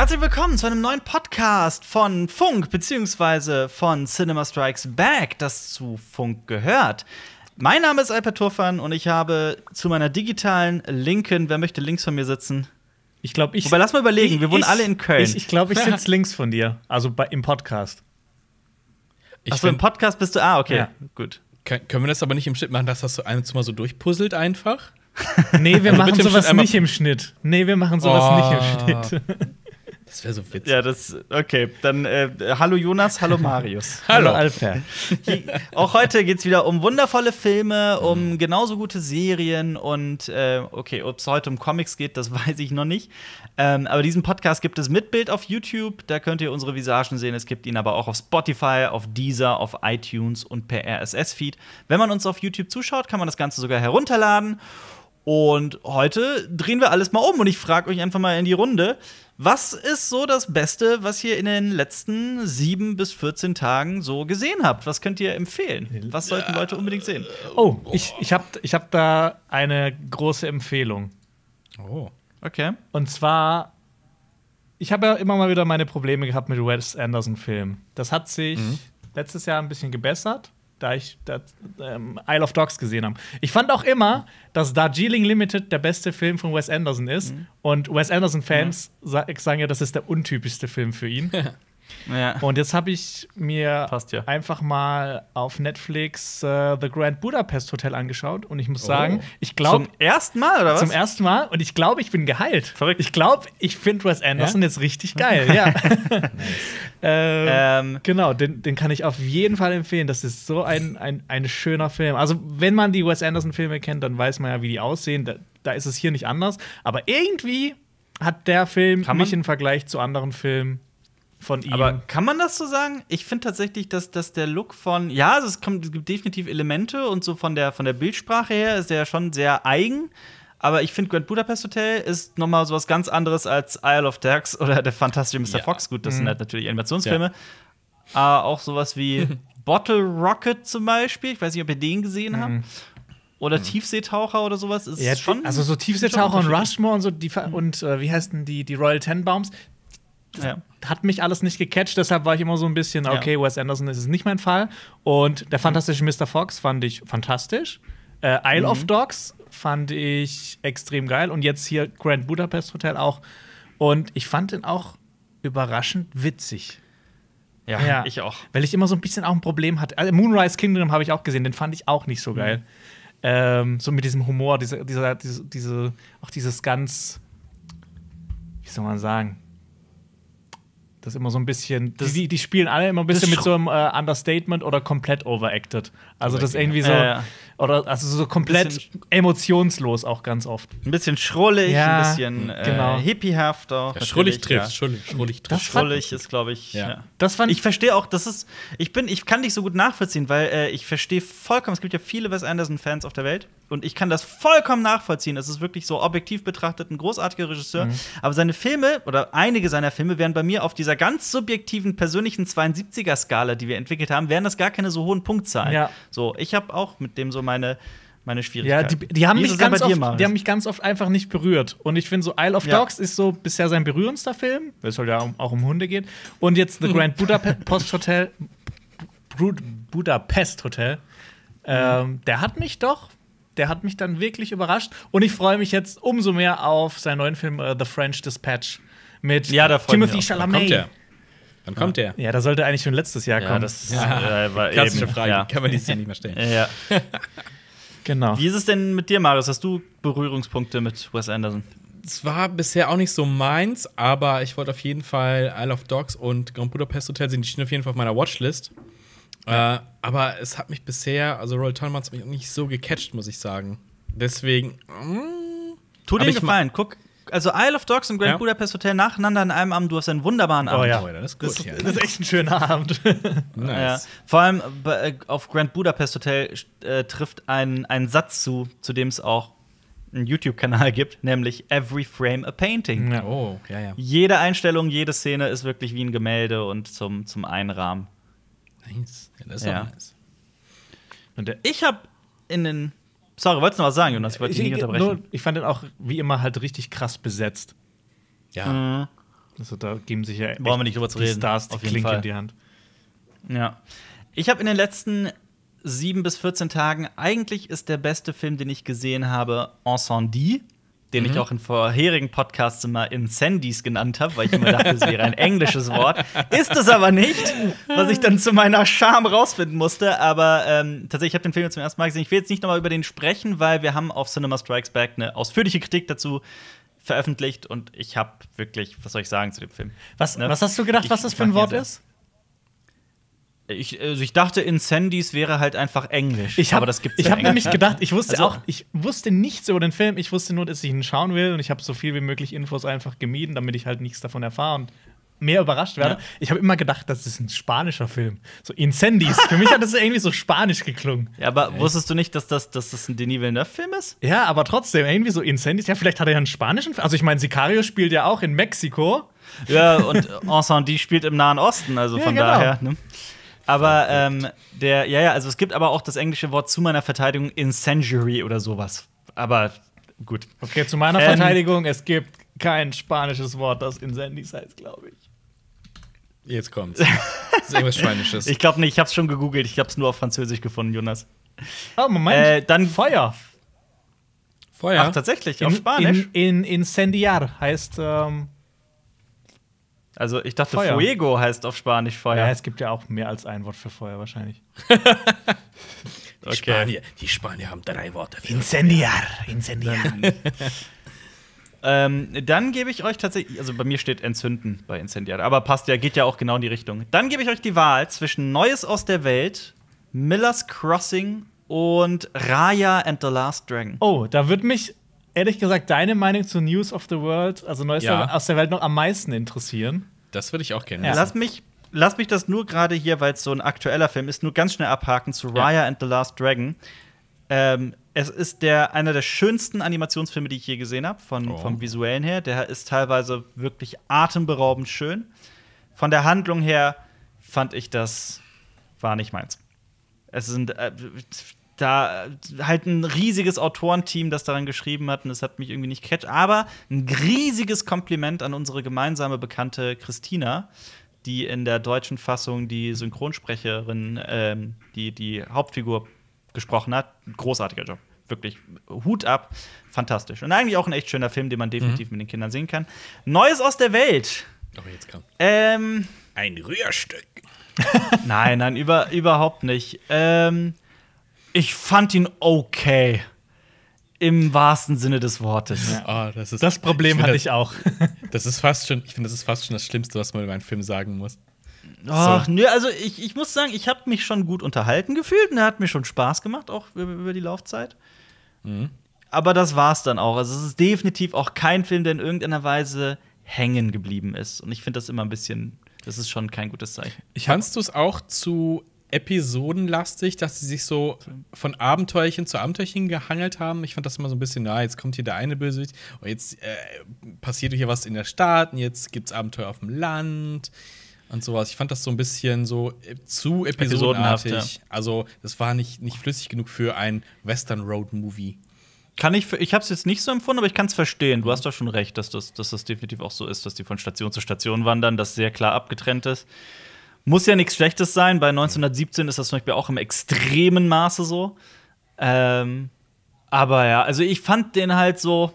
Herzlich willkommen zu einem neuen Podcast von Funk beziehungsweise von Cinema Strikes Back, das zu Funk gehört. Mein Name ist Alper Turfan und ich habe zu meiner digitalen Linken, wer möchte links von mir sitzen? Ich glaube, ich. Wobei, lass mal überlegen, ich, wir wohnen ich, alle in Köln. Ich glaube, ich, glaub, sitze links von dir, also bei, im Podcast. Achso, im Podcast bist du. Ah, okay, ja. gut. können wir das aber nicht im Schnitt machen, dass das so ein Mal so durchpuzzelt einfach? nee, wir also machen sowas im nicht im Schnitt. Nee, wir machen sowas oh. nicht im oh. Schnitt. Das wäre so witzig. Ja, das, okay. Dann äh, hallo Jonas, hallo Marius. hallo Alper. Auch heute geht es wieder um wundervolle Filme, um mhm. genauso gute Serien und äh, okay, ob es heute um Comics geht, das weiß ich noch nicht. Ähm, aber diesen Podcast gibt es mit Bild auf YouTube, da könnt ihr unsere Visagen sehen. Es gibt ihn aber auch auf Spotify, auf Deezer, auf iTunes und per RSS-Feed. Wenn man uns auf YouTube zuschaut, kann man das Ganze sogar herunterladen. Und heute drehen wir alles mal um und ich frage euch einfach mal in die Runde. Was ist so das Beste, was ihr in den letzten sieben bis 14 Tagen so gesehen habt? Was könnt ihr empfehlen? Was sollten Leute unbedingt sehen? Oh, ich, ich habe ich hab da eine große Empfehlung. Oh. Okay. Und zwar, ich habe ja immer mal wieder meine Probleme gehabt mit Wes Anderson-Filmen. Das hat sich mhm. letztes Jahr ein bisschen gebessert da ich da, ähm, Isle of Dogs gesehen habe. Ich fand auch immer, dass Darjeeling Limited der beste Film von Wes Anderson ist. Mhm. Und Wes Anderson-Fans mhm. sagen ja, das ist der untypischste Film für ihn. Ja. Und jetzt habe ich mir ja. einfach mal auf Netflix äh, The Grand Budapest Hotel angeschaut und ich muss oh. sagen, oh. ich glaube zum ersten Mal oder was? Zum ersten Mal und ich glaube, ich bin geheilt. Verrückt. Ich glaube, ich finde Wes Anderson ja? jetzt richtig geil. ja. nice. ähm, ähm. Genau, den, den, kann ich auf jeden Fall empfehlen. Das ist so ein, ein, ein schöner Film. Also wenn man die Wes Anderson Filme kennt, dann weiß man ja, wie die aussehen. da, da ist es hier nicht anders. Aber irgendwie hat der Film mich im Vergleich zu anderen Filmen von ihm. Aber kann man das so sagen? Ich finde tatsächlich, dass, dass der Look von, ja, also es, kommt, es gibt definitiv Elemente und so von der, von der Bildsprache her ist er ja schon sehr eigen. Aber ich finde, Grand Budapest Hotel ist nochmal so was ganz anderes als Isle of Dogs oder der fantastische Mr. Ja. Fox. Gut, das mhm. sind halt natürlich Animationsfilme. Ja. Äh, auch sowas wie Bottle Rocket zum Beispiel. Ich weiß nicht, ob ihr den gesehen mhm. habt oder mhm. Tiefseetaucher oder sowas ist ja, schon. Also so Tiefseetaucher und Rushmore und so die, mhm. und äh, wie heißen die die Royal Tenbaums, ja. hat mich alles nicht gecatcht, deshalb war ich immer so ein bisschen, okay, ja. Wes Anderson ist es nicht mein Fall. Und der mhm. fantastische Mr. Fox fand ich fantastisch. Äh, Isle mhm. of Dogs fand ich extrem geil. Und jetzt hier Grand Budapest Hotel auch. Und ich fand ihn auch überraschend witzig. Ja, ja, ich auch. Weil ich immer so ein bisschen auch ein Problem hatte. Also, Moonrise Kingdom habe ich auch gesehen, den fand ich auch nicht so mhm. geil. Mhm. Ähm, so mit diesem Humor, diese, diese, diese, auch dieses ganz, wie soll man sagen, das immer so ein bisschen. die, die spielen alle immer ein bisschen mit so einem äh, Understatement oder komplett overacted. Also das ist irgendwie so. Ja, ja. Oder also so komplett emotionslos auch ganz oft. Ein bisschen schrullig, ja, ein bisschen äh, genau. hippiehaft auch. Ja, schrullig trifft, ja. schrullig, schrullig trifft. Schrullig ist, glaube ich. Ja. ja. Das fand ich verstehe auch, das ist. Ich bin, ich kann dich so gut nachvollziehen, weil äh, ich verstehe vollkommen, es gibt ja viele Wes Anderson-Fans auf der Welt und ich kann das vollkommen nachvollziehen. Es ist wirklich so objektiv betrachtet ein großartiger Regisseur. Mhm. Aber seine Filme oder einige seiner Filme wären bei mir auf dieser ganz subjektiven persönlichen 72er-Skala, die wir entwickelt haben, wären das gar keine so hohen Punktzahlen. Ja. So, ich habe auch mit dem so mal meine, meine Schwierigkeit. Ja, die, die haben mich ganz oft, die haben mich ganz oft einfach nicht berührt. Und ich finde so, Isle of ja. Dogs ist so bisher sein berührendster Film, weil es halt ja auch um Hunde geht. Und jetzt The mhm. Grand Budapest Hotel. Budapest Hotel. Ähm, mhm. der hat mich doch, der hat mich dann wirklich überrascht. Und ich freue mich jetzt umso mehr auf seinen neuen Film uh, The French Dispatch mit ja, Timothy Chalamet. Wann kommt der? Ja, da sollte eigentlich schon letztes Jahr kommen. Das ja. äh, war Klassische eben. Frage, kann man die Szene nicht mehr stellen. Ja. genau. Wie ist es denn mit dir, Marius? Hast du Berührungspunkte mit Wes Anderson? Es war bisher auch nicht so meins, aber ich wollte auf jeden Fall Isle of Dogs und Grand Budapest Hotel sehen. Die stehen auf jeden Fall auf meiner Watchlist. Ja. Äh, aber es hat mich bisher, also Royal Talman hat es mich nicht so gecatcht, muss ich sagen. Deswegen. Mm, tu dir Gefallen, guck also Isle of Dogs und Grand ja. Budapest Hotel nacheinander in einem Abend. Du hast einen wunderbaren oh Abend. Oh ja, das ist gut. Das, das ist echt ein schöner Abend. nice. Ja. Vor allem äh, auf Grand Budapest Hotel äh, trifft ein, ein Satz zu, zu dem es auch einen YouTube-Kanal gibt, nämlich Every Frame a Painting. Ja, oh, ja, ja. Jede Einstellung, jede Szene ist wirklich wie ein Gemälde und zum, zum Einrahmen. Nice. Ja, das ist ja. nice. Und äh, ich habe in den Sorry, wolltest du noch was sagen, Jonas? Ich wollte dich nicht unterbrechen. Nur, ich fand den auch wie immer halt richtig krass besetzt. Ja. Mhm. Also da geben sich ja Brauchen wir nicht drüber zu reden. Stars die auf jeden Klinke Fall. in die Hand. Ja. Ich habe in den letzten sieben bis 14 Tagen, eigentlich ist der beste Film, den ich gesehen habe, Encendi den mhm. ich auch in vorherigen Podcasts immer Incendies genannt habe, weil ich immer dachte, es wäre ein englisches Wort. Ist es aber nicht, was ich dann zu meiner Scham rausfinden musste. Aber ähm, tatsächlich, ich habe den Film jetzt zum ersten Mal gesehen. Ich will jetzt nicht nochmal über den sprechen, weil wir haben auf Cinema Strikes Back eine ausführliche Kritik dazu veröffentlicht und ich habe wirklich, was soll ich sagen zu dem Film? Was, ne? was hast du gedacht, ich was das für ein Wort ist? Ich, also ich dachte, Incendies wäre halt einfach Englisch. Ich habe das gibt's Ich habe nämlich gedacht, ich wusste also, auch, ich wusste nichts über den Film. Ich wusste nur, dass ich ihn schauen will und ich habe so viel wie möglich Infos einfach gemieden, damit ich halt nichts davon erfahre und mehr überrascht werde. Ja. Ich habe immer gedacht, das ist ein spanischer Film. So Incendies. Für mich hat das irgendwie so spanisch geklungen. Ja, aber Echt? wusstest du nicht, dass das, dass das ein Denis Villeneuve-Film ist? Ja, aber trotzdem, irgendwie so Incendies. Ja, vielleicht hat er ja einen spanischen Film. Also ich meine, Sicario spielt ja auch in Mexiko. Ja, und Encendi spielt im Nahen Osten, also ja, von genau. daher. Ne? Aber ähm, der, ja, ja, also es gibt aber auch das englische Wort zu meiner Verteidigung Incendiary oder sowas. Aber gut. Okay, zu meiner ähm, Verteidigung, es gibt kein spanisches Wort, das Incendies heißt, glaube ich. Jetzt kommt's. Das irgendwas Spanisches. ich glaube nicht, ich hab's schon gegoogelt, ich hab's nur auf Französisch gefunden, Jonas. oh, Moment. Äh, dann Feuer. Feuer. Ach, tatsächlich, in, auf Spanisch. In, in, incendiar heißt ähm, also ich dachte, Feuer. Fuego heißt auf Spanisch Feuer. Ja, es gibt ja auch mehr als ein Wort für Feuer wahrscheinlich. die, okay. Spanier, die Spanier haben drei Worte. Für Incendiar, incendiar. ähm, dann gebe ich euch tatsächlich, also bei mir steht entzünden bei incendiar, aber passt ja, geht ja auch genau in die Richtung. Dann gebe ich euch die Wahl zwischen Neues aus der Welt, Miller's Crossing und Raya and the Last Dragon. Oh, da wird mich ehrlich gesagt deine Meinung zu News of the World, also Neues ja. aus der Welt, noch am meisten interessieren. Das würde ich auch gerne. Ja. Lass mich lass mich das nur gerade hier, weil es so ein aktueller Film ist, nur ganz schnell abhaken zu ja. Raya and the Last Dragon. Ähm, es ist der, einer der schönsten Animationsfilme, die ich je gesehen habe, oh. vom visuellen her. Der ist teilweise wirklich atemberaubend schön. Von der Handlung her fand ich das war nicht meins. Es sind äh, da äh, halt ein riesiges Autorenteam, das daran geschrieben hat und es hat mich irgendwie nicht catch. Aber ein riesiges Kompliment an unsere gemeinsame Bekannte Christina, die in der deutschen Fassung die Synchronsprecherin, ähm, die die Hauptfigur gesprochen hat. Großartiger Job. Wirklich, Hut ab, fantastisch. Und eigentlich auch ein echt schöner Film, den man definitiv mhm. mit den Kindern sehen kann. Neues aus der Welt. Doch, jetzt kann. Ähm, ein Rührstück. nein, nein, über, überhaupt nicht. Ähm, ich fand ihn okay. Im wahrsten Sinne des Wortes. Ja. Oh, das, ist, das, Problem ich hatte das, ich auch. Das ist fast schon, ich finde, das ist fast schon das Schlimmste, was man über einen Film sagen muss. Ach, so. nö, also ich, ich muss sagen, ich habe mich schon gut unterhalten gefühlt und er hat mir schon Spaß gemacht, auch über die Laufzeit. Mhm. Aber das war's dann auch. Also, es ist definitiv auch kein Film, der in irgendeiner Weise hängen geblieben ist. Und ich finde das immer ein bisschen, das ist schon kein gutes Zeichen. Kannst du es auch zu episodenlastig, dass sie sich so von Abenteuerchen zu Abenteuerchen gehangelt haben. Ich fand das immer so ein bisschen, na, jetzt kommt hier der eine Bösewicht und jetzt äh, passiert hier was in der Stadt und jetzt gibt es Abenteuer auf dem Land und sowas. Ich fand das so ein bisschen so äh, zu episodenartig. Episodenhaft, ja. Also, das war nicht, nicht flüssig genug für ein Western Road Movie. Kann ich, ich habe es jetzt nicht so empfunden, aber ich kann es verstehen. Du hast doch schon recht, dass das, dass das definitiv auch so ist, dass die von Station zu Station wandern, das sehr klar abgetrennt ist. Muss ja nichts Schlechtes sein. Bei 1917 ist das zum Beispiel auch im extremen Maße so. Ähm, aber ja, also ich fand den halt so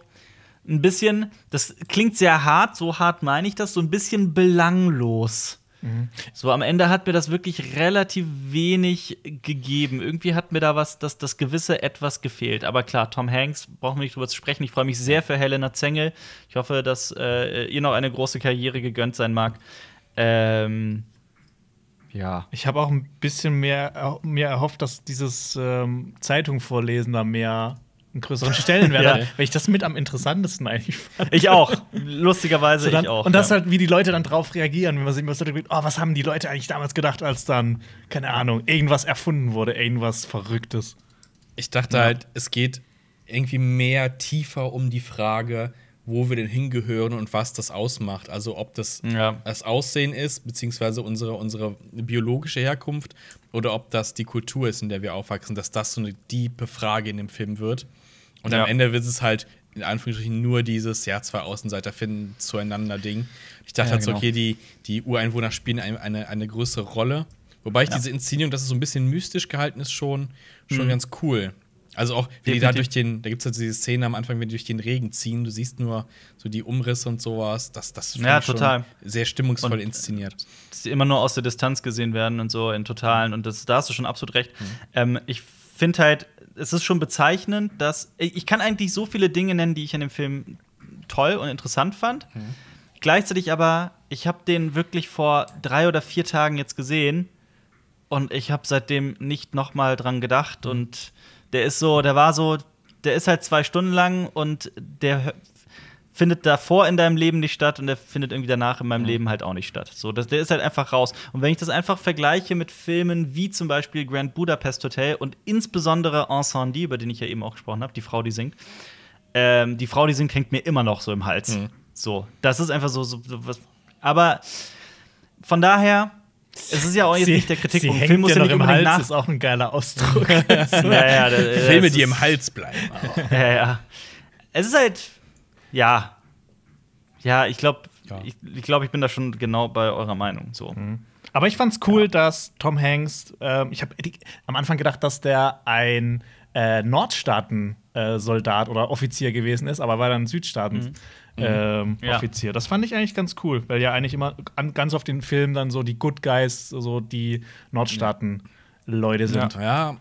ein bisschen, das klingt sehr hart, so hart meine ich das, so ein bisschen belanglos. Mhm. So, am Ende hat mir das wirklich relativ wenig gegeben. Irgendwie hat mir da was, das, das gewisse Etwas gefehlt. Aber klar, Tom Hanks, brauchen wir nicht drüber zu sprechen. Ich freue mich sehr für Helena Zengel. Ich hoffe, dass äh, ihr noch eine große Karriere gegönnt sein mag. Ähm, ja. Ich habe auch ein bisschen mehr äh, mir erhofft, dass dieses ähm, Zeitung vorlesen da mehr einen größeren Stellenwert ja. hat, weil ich das mit am interessantesten eigentlich fand. Ich auch. Lustigerweise so dann, ich auch. Und das ja. halt, wie die Leute dann drauf reagieren, wenn man sich immer so denkt, oh, was haben die Leute eigentlich damals gedacht, als dann, keine Ahnung, irgendwas erfunden wurde, irgendwas Verrücktes. Ich dachte ja. halt, es geht irgendwie mehr tiefer um die Frage, wo wir denn hingehören und was das ausmacht. Also ob das ja. das Aussehen ist, beziehungsweise unsere, unsere biologische Herkunft oder ob das die Kultur ist, in der wir aufwachsen, dass das so eine diepe Frage in dem Film wird. Und ja. am Ende wird es halt in Anführungsstrichen nur dieses, ja, zwei Außenseiter finden zueinander Ding. Ich dachte ja, halt so, genau. okay, die, die Ureinwohner spielen eine, eine, eine größere Rolle. Wobei ich ja. diese Inszenierung, dass es so ein bisschen mystisch gehalten ist, schon, schon mhm. ganz cool. Also auch, wie die da durch den, da gibt es halt diese Szene am Anfang, wenn die durch den Regen ziehen, du siehst nur so die Umrisse und sowas, das, das ja, total. sehr stimmungsvoll und, äh, inszeniert. Dass die immer nur aus der Distanz gesehen werden und so in Totalen und das, da hast du schon absolut recht. Mhm. Ähm, ich finde halt, es ist schon bezeichnend, dass ich kann eigentlich so viele Dinge nennen, die ich an dem Film toll und interessant fand. Mhm. Gleichzeitig aber, ich habe den wirklich vor drei oder vier Tagen jetzt gesehen und ich habe seitdem nicht nochmal dran gedacht mhm. und der ist so, der war so, der ist halt zwei Stunden lang und der findet davor in deinem Leben nicht statt und der findet irgendwie danach in meinem mhm. Leben halt auch nicht statt. So, das, der ist halt einfach raus. Und wenn ich das einfach vergleiche mit Filmen wie zum Beispiel Grand Budapest Hotel und insbesondere Ensemble, über den ich ja eben auch gesprochen habe, die Frau, die singt, ähm, die Frau, die singt, hängt mir immer noch so im Hals. Mhm. So, das ist einfach so, so, so was. Aber von daher, es ist ja auch jetzt sie, nicht der Kritikpunkt. Film muss ja noch im Hals nach ist auch ein geiler Ausdruck. ja, ja, das, Filme, die im Hals bleiben. Ja, ja. Es ist halt, ja, ja, ich glaube, ja. ich, ich glaube, ich bin da schon genau bei eurer Meinung. So. Mhm. Aber ich fand's cool, ja. Genau. dass Tom Hanks, äh, ich habe am Anfang gedacht, dass der ein äh, Nordstaaten äh, Soldat oder Offizier gewesen ist, aber war dann Südstaaten. Mhm. Ähm, mhm. ja. Offizier. Das fand ich eigentlich ganz cool, weil ja eigentlich immer an, ganz auf den Filmen dann so die Good Guys, so die Nordstaaten-Leute sind. Ja, ja.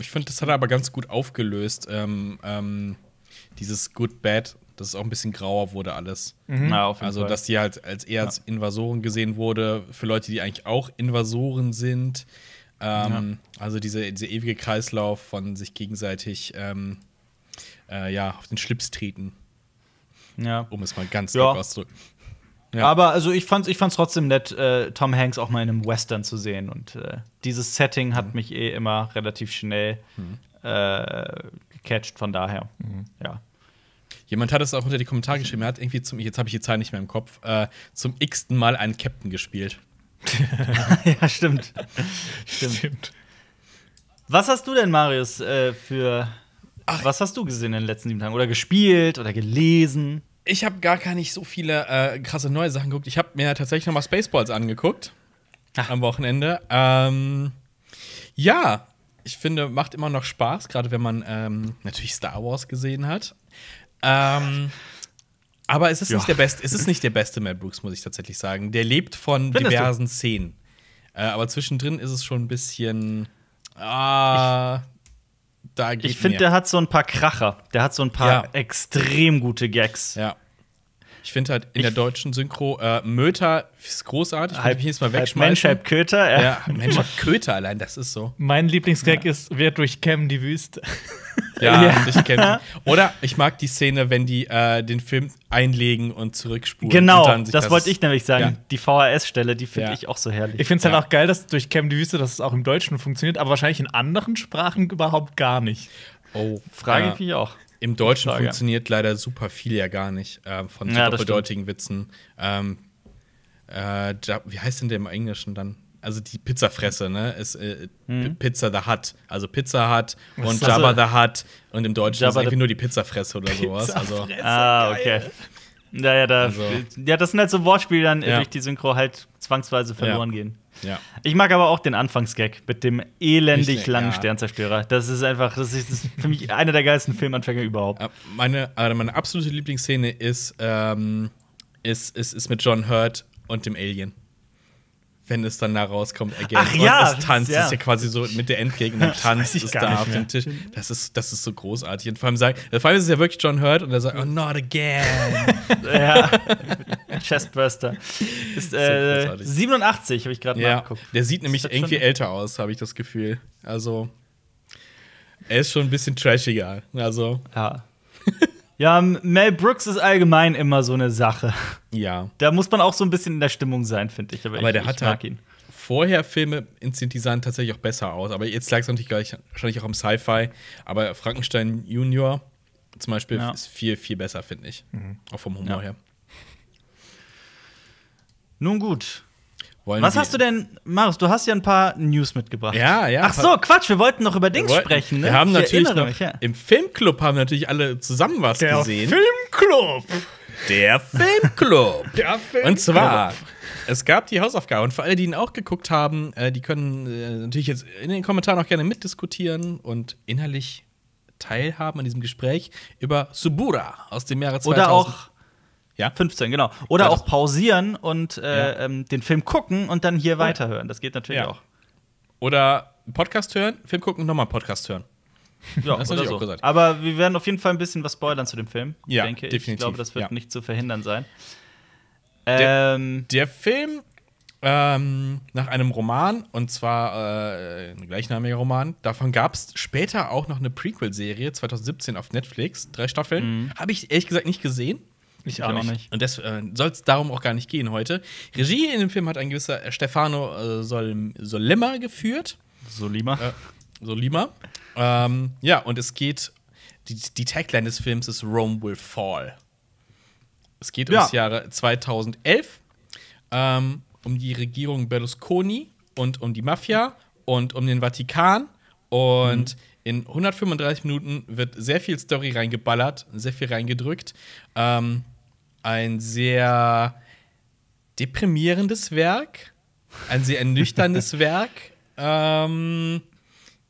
ich finde, das hat er aber ganz gut aufgelöst. Ähm, ähm, dieses Good Bad, dass es auch ein bisschen grauer wurde alles. Mhm. Ja, also, dass die halt als eher als Invasoren gesehen wurde, für Leute, die eigentlich auch Invasoren sind. Ähm, also dieser diese ewige Kreislauf von sich gegenseitig ähm, äh, ja, auf den Schlips treten. Ja. Um es mal ganz ja. locker auszudrücken. Ja. Aber also ich fand es ich trotzdem nett, äh, Tom Hanks auch mal in einem Western zu sehen. Und äh, dieses Setting hat mhm. mich eh immer relativ schnell mhm. Äh, gecatcht, von daher. Mhm. Ja. Jemand hat es auch unter die Kommentare geschrieben, er hat irgendwie zum, jetzt habe ich die Zahl nicht mehr im Kopf, äh, zum x-ten Mal einen Captain gespielt. ja, stimmt. stimmt. stimmt. Was hast du denn, Marius, äh, für Ach, Was hast du gesehen in den letzten sieben Tagen? Oder gespielt oder gelesen? Ich habe gar nicht so viele äh, krasse neue Sachen geguckt. Ich habe mir tatsächlich noch mal Spaceballs angeguckt Ach. am Wochenende. Ähm, ja, ich finde, macht immer noch Spaß, gerade wenn man ähm, natürlich Star Wars gesehen hat. Ähm, aber es ist, nicht der beste, es ist nicht der beste Mel Brooks, muss ich tatsächlich sagen. Der lebt von Findest diversen du? Szenen. Äh, aber zwischendrin ist es schon ein bisschen. Ah, da geht Ich finde, der hat so ein paar Kracher. Der hat so ein paar ja. extrem gute Gags. Ja. Ich finde halt in ich der deutschen Synchro äh, Möter ist großartig. Halb jedes Mal wegschmeißen. Mensch, halb Köter. Ja, ja Mensch, halb Köter allein, das ist so. Mein Lieblingsgag ja. ist, wer durchkämmen die Wüste. Ja, ja. ich kenne Oder ich mag die Szene, wenn die äh, den Film einlegen und zurückspulen. Genau, und das, das wollte ich nämlich sagen. Ja. Die VHS-Stelle, die finde ja. ich auch so herrlich. Ich finde es halt auch geil, dass durch Cam die Wüste, dass es auch im Deutschen funktioniert, aber wahrscheinlich in anderen Sprachen überhaupt gar nicht. Oh, frage äh, ich mich auch. Im Deutschen frage. funktioniert leider super viel ja gar nicht äh, von so doppeldeutigen Witzen. Ähm, äh, wie heißt denn der im Englischen dann? also die Pizzafresse, ne? Ist, äh, hm. Pizza the Hut. Also Pizza Hut und Jabba the Hut und im Deutschen Jabba ist irgendwie nur die Pizzafresse oder sowas. also, ah, okay. Naja, da, also. ja, das sind halt so Wortspiele, dann ja. durch die Synchro halt zwangsweise verloren ja. gehen. Ja. Ich mag aber auch den Anfangsgag mit dem elendig Richtig, langen ja. Sternzerstörer. Das ist einfach, das ist, das ist für mich einer der geilsten Filmanfänge überhaupt. Meine, also meine absolute Lieblingsszene ist, ähm, ist, ist, ist mit John Hurt und dem Alien wenn es dann da rauskommt, again. Ach, ja, und es tanzt, ja. ist ja quasi so mit der Endgegner tanzt es da auf dem Tisch. Das ist, das ist so großartig. Und vor allem, sagt, vor allem ist es ja wirklich John Hurt und er sagt, oh, not again. ja. Chestburster. Ist, äh, 87, habe ich gerade ja. nachgeguckt. Der sieht nämlich irgendwie älter aus, habe ich das Gefühl. Also, er ist schon ein bisschen trashiger. Also. Ja. Ja, Mel Brooks ist allgemein immer so eine Sache. Ja. Da muss man auch so ein bisschen in der Stimmung sein, finde ich. Aber, aber ich, der ich hat mag halt ihn. Vorher Filme in sinti sahen tatsächlich auch besser aus, aber jetzt lag es natürlich gleich, wahrscheinlich auch im Sci-Fi. Aber Frankenstein Junior zum Beispiel ja. ist viel, viel besser, finde ich. Mhm. Auch vom Humor ja. her. Nun gut, wollen Was hast du denn, Marus, du hast ja ein paar News mitgebracht. Ja, ja. Ach so, Quatsch, wir wollten noch über Dings wollten, sprechen. Ne? Wir haben ich natürlich noch, mich, ja. im Filmclub haben wir natürlich alle zusammen was Der gesehen. Filmclub. Der Filmclub. Der Filmclub. Und zwar es gab die Hausaufgabe und für alle, die ihn auch geguckt haben, äh, die können äh, natürlich jetzt in den Kommentaren auch gerne mitdiskutieren und innerlich teilhaben an diesem Gespräch über Subura aus dem Jahre 2000. Oder auch ja. 15, genau. Oder auch pausieren und äh, ja. ähm, den Film gucken und dann hier weiterhören. Das geht natürlich ja. auch. Oder Podcast hören, Film gucken und nochmal Podcast hören. Ja, das oder so. gesagt. Aber wir werden auf jeden Fall ein bisschen was spoilern zu dem Film, ja, denke Definitiv. Ich glaube, das wird ja. nicht zu verhindern sein. Ähm, der, der, Film ähm, nach einem Roman, und zwar äh, ein gleichnamiger Roman, davon gab es später auch noch eine Prequel-Serie 2017 auf Netflix, drei Staffeln. Mhm. Habe ich ehrlich gesagt nicht gesehen. Ich, auch nicht. nicht. Und das äh, soll es darum auch gar nicht gehen heute. Regie in dem Film hat ein gewisser äh, Stefano äh, Solima geführt. Solima. Äh, Solima. Ähm, ja, und es geht, die, die Tagline des Films ist Rome will fall. Es geht ja. ums Jahre 2011, ähm, um die Regierung Berlusconi und um die Mafia und um den Vatikan. Und mhm. in 135 Minuten wird sehr viel Story reingeballert, sehr viel reingedrückt. Ähm, ein sehr deprimierendes Werk, ein sehr ernüchterndes Werk. Ähm,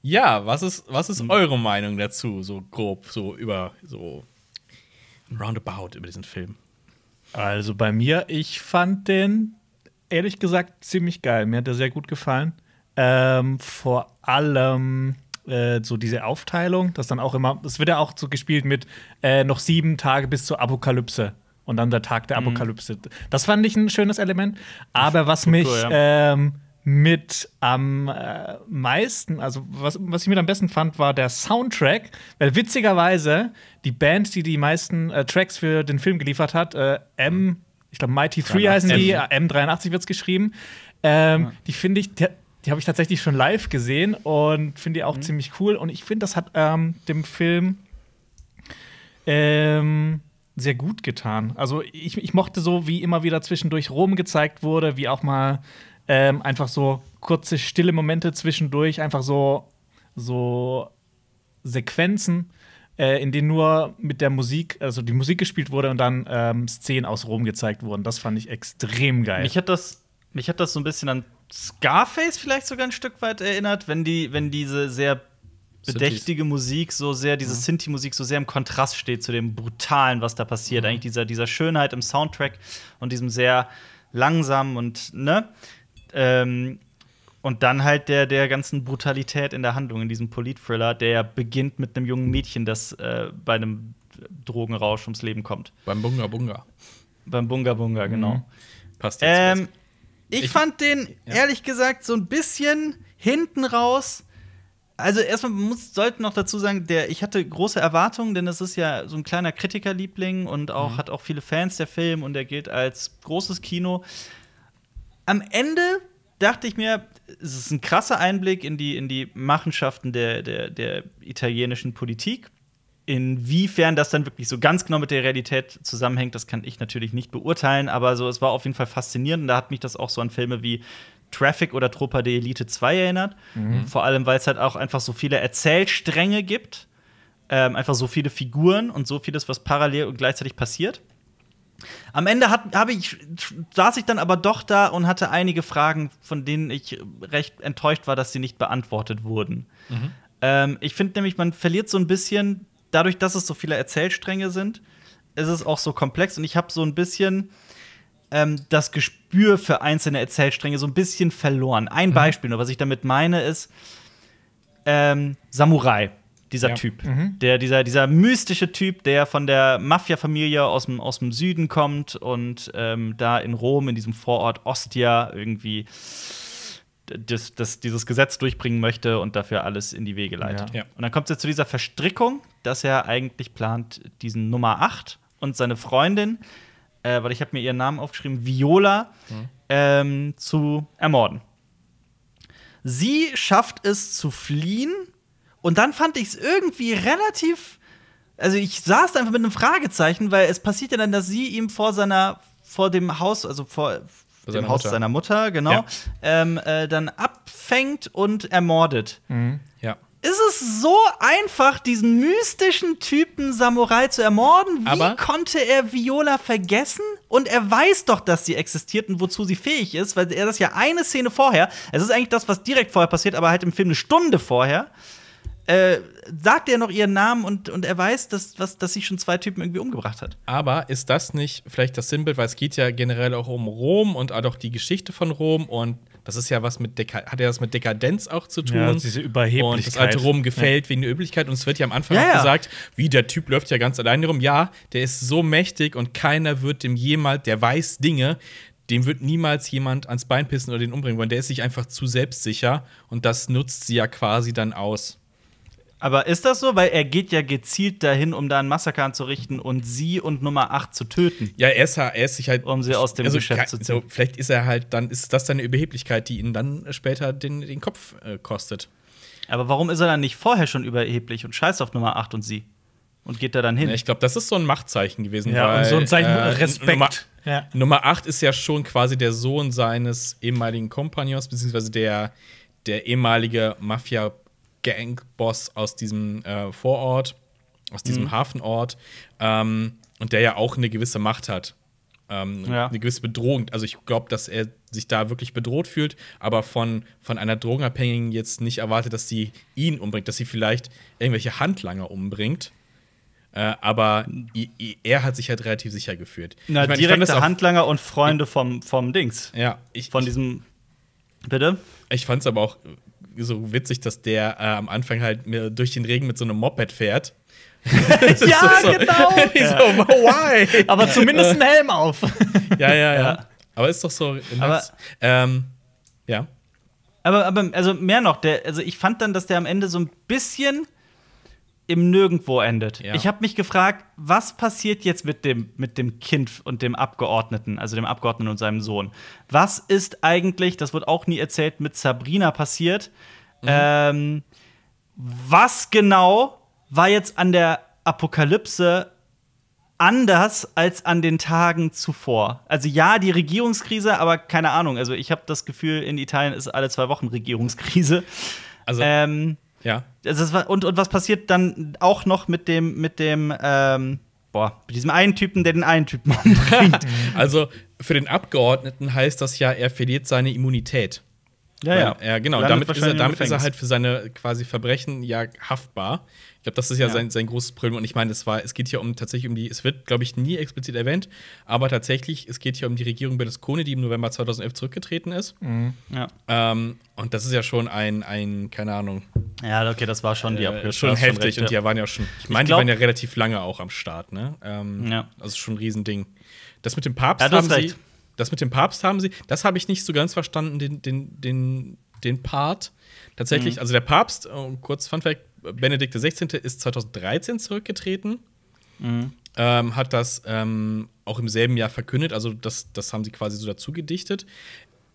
ja, was ist, was ist hm. eure Meinung dazu, so grob, so über, so roundabout über diesen Film? Also bei mir, ich fand den ehrlich gesagt ziemlich geil. Mir hat er sehr gut gefallen. Ähm, vor allem äh, so diese Aufteilung, das dann auch immer, es wird ja auch so gespielt mit äh, noch sieben Tage bis zur Apokalypse und dann der Tag der mhm. Apokalypse. Mhm. Das fand ich ein schönes Element. Aber was mich ja. ähm, mit am äh, meisten, also was, was ich mit am besten fand, war der Soundtrack, weil witzigerweise die Band, die die meisten äh, Tracks für den Film geliefert hat, äh, M, ich glaube Mighty 3 heißen die, M83 wird es geschrieben, ähm, ja. die finde ich, die, die habe ich tatsächlich schon live gesehen und finde die auch mhm. ziemlich cool und ich finde, das hat ähm, dem Film ähm, sehr gut getan. Also ich, ich mochte so, wie immer wieder zwischendurch Rom gezeigt wurde, wie auch mal ähm, einfach so kurze stille Momente zwischendurch, einfach so, so Sequenzen, äh, in denen nur mit der Musik, also die Musik gespielt wurde und dann ähm, Szenen aus Rom gezeigt wurden. Das fand ich extrem geil. Mich hat das, mich hat das so ein bisschen an Scarface vielleicht sogar ein Stück weit erinnert, wenn die, wenn diese sehr bedächtige Synthes. Musik so sehr, diese ja. Sinti-Musik so sehr im Kontrast steht zu dem Brutalen, was da passiert. Mhm. Eigentlich dieser, dieser Schönheit im Soundtrack und diesem sehr langsamen und, ne? Ähm, und dann halt der, der ganzen Brutalität in der Handlung, in diesem Polit-Thriller, der beginnt mit einem jungen Mädchen, das äh, bei einem Drogenrausch ums Leben kommt. Beim Bunga Bunga. Beim Bunga Bunga, mhm. genau. Mhm. Passt jetzt. Ähm, ich, ich, fand den, ja. ehrlich gesagt, so ein bisschen hinten raus also erstmal muss, sollten noch dazu sagen, der, ich hatte große Erwartungen, denn es ist ja so ein kleiner Kritikerliebling und auch mhm. hat auch viele Fans der Film und der gilt als großes Kino. Am Ende dachte ich mir, es ist ein krasser Einblick in die, in die Machenschaften der, der, der italienischen Politik. Inwiefern das dann wirklich so ganz genau mit der Realität zusammenhängt, das kann ich natürlich nicht beurteilen, aber so, es war auf jeden Fall faszinierend. Und da hat mich das auch so an Filme wie Traffic oder Tropa de Elite 2 erinnert. Mhm. Vor allem, weil es halt auch einfach so viele Erzählstränge gibt. Ähm, einfach so viele Figuren und so vieles, was parallel und gleichzeitig passiert. Am Ende hat, ich, saß ich dann aber doch da und hatte einige Fragen, von denen ich recht enttäuscht war, dass sie nicht beantwortet wurden. Mhm. Ähm, ich finde nämlich, man verliert so ein bisschen, dadurch, dass es so viele Erzählstränge sind, ist es auch so komplex und ich habe so ein bisschen ähm, das Gespür für einzelne Erzählstränge so ein bisschen verloren. Ein mhm. Beispiel nur, was ich damit meine, ist ähm, Samurai dieser ja. Typ. Mhm. Der, dieser, dieser mystische Typ, der von der Mafia-Familie aus dem, Süden kommt und ähm, da in Rom, in diesem Vorort Ostia, irgendwie das, das, dieses Gesetz durchbringen möchte und dafür alles in die Wege leitet. Ja. Und dann kommt es zu dieser Verstrickung, dass er eigentlich plant, diesen Nummer 8 und seine Freundin äh, weil ich habe mir ihren Namen aufgeschrieben, Viola, mhm. ähm, zu ermorden. Sie schafft es zu fliehen und dann fand ich es irgendwie relativ. Also ich saß da einfach mit einem Fragezeichen, weil es passiert ja dann, dass sie ihm vor seiner, vor dem Haus, also vor dem Mutter. Haus seiner Mutter, genau, ja. ähm, äh, dann abfängt und ermordet. Mhm. Ja ist es so einfach, diesen mystischen Typen Samurai zu ermorden? Wie Aber konnte er Viola vergessen? Und er weiß doch, dass sie existiert und wozu sie fähig ist, weil er das ja eine Szene vorher, es ist eigentlich das, was direkt vorher passiert, aber halt im Film eine Stunde vorher, äh, sagt er noch ihren Namen und, und er weiß, dass, was, dass sie schon zwei Typen irgendwie umgebracht hat. Aber ist das nicht vielleicht das Sinnbild, weil es geht ja generell auch um Rom und auch die Geschichte von Rom und das ist ja was mit Deka hat ja was mit Dekadenz auch zu tun. Ja, diese Überheblichkeit. Und das alte Rom gefällt ja. wegen der Üblichkeit. Und es wird ja am Anfang ja, auch gesagt, wie der Typ läuft ja ganz alleine rum. Ja, der ist so mächtig und keiner wird dem jemals, der weiß Dinge, dem wird niemals jemand ans Bein pissen oder den umbringen wollen. Der ist sich einfach zu selbstsicher und das nutzt sie ja quasi dann aus. Aber ist das so? Weil er geht ja gezielt dahin, um da ein Massaker anzurichten und sie und Nummer 8 zu töten. Ja, er ist, er ist sich halt. Um sie aus dem also, Geschäft zu ziehen. So, vielleicht ist er halt, dann ist das seine Überheblichkeit, die ihn dann später den, den Kopf äh, kostet. Aber warum ist er dann nicht vorher schon überheblich und scheißt auf Nummer 8 und sie? Und geht da dann hin? Ja, ich glaube, das ist so ein Machtzeichen gewesen. Ja, weil, und so ein Zeichen äh, Respekt. Nummer, ja. Nummer 8 ist ja schon quasi der Sohn seines ehemaligen Kompagnons, beziehungsweise der, der ehemalige Mafia- Gangboss aus diesem äh, Vorort, aus diesem mhm. Hafenort, ähm, und der ja auch eine gewisse Macht hat. Ähm, ja. Eine gewisse Bedrohung. Also ich glaube, dass er sich da wirklich bedroht fühlt, aber von, von einer Drogenabhängigen jetzt nicht erwartet, dass sie ihn umbringt, dass sie vielleicht irgendwelche Handlanger umbringt. Äh, aber er hat sich halt relativ sicher gefühlt. Na, ich mein, direkte Handlanger und Freunde vom, vom Dings. Ja. Ich, von diesem. Bitte? Ich fand es aber auch so witzig, dass der äh, am Anfang halt durch den Regen mit so einem Moped fährt. ja, so, genau. so, why? Aber zumindest einen Helm auf. ja, ja, ja, Aber ist doch so. Aber, ähm, ja. Aber, aber also mehr noch, der, also ich fand dann, dass der am Ende so ein bisschen im Nirgendwo endet. Ja. Ich habe mich gefragt, was passiert jetzt mit dem, mit dem Kind und dem Abgeordneten, also dem Abgeordneten und seinem Sohn? Was ist eigentlich, das wird auch nie erzählt, mit Sabrina passiert? Mhm. Ähm, was genau war jetzt an der Apokalypse anders als an den Tagen zuvor? Also ja, die Regierungskrise, aber keine Ahnung. Also ich habe das Gefühl, in Italien ist alle zwei Wochen Regierungskrise. Also ähm, ja. Also und, und was passiert dann auch noch mit dem, mit dem, ähm, boah, mit diesem einen Typen, der den einen Typen umbringt? also für den Abgeordneten heißt das ja, er verliert seine Immunität. Ja, ja. ja. genau. Landet damit ist, er, damit ist er halt für seine quasi Verbrechen ja haftbar glaube, das ist ja, ja, Sein, sein großes Problem. Und ich meine, es war, es geht hier um tatsächlich um die, es wird, glaube ich, nie explizit erwähnt, aber tatsächlich, es geht hier um die Regierung Berlusconi, die im November 2011 zurückgetreten ist. Mhm. Ja. Ähm, und das ist ja schon ein, ein, keine Ahnung. Ja, okay, das war schon die äh, Schon heftig. Schon und die waren ja schon, ich meine, die waren ja relativ lange auch am Start, ne? Ähm, ja. Also schon ein Riesending. Das mit dem Papst ja, haben recht. sie. Das mit dem Papst haben sie, das habe ich nicht so ganz verstanden, den, den, den, den Part. Tatsächlich, mhm. also der Papst, oh, kurz Fun Fact, Benedikt XVI. ist 2013 zurückgetreten, mhm. ähm, hat das ähm, auch im selben Jahr verkündet, also das, das haben sie quasi so dazu gedichtet.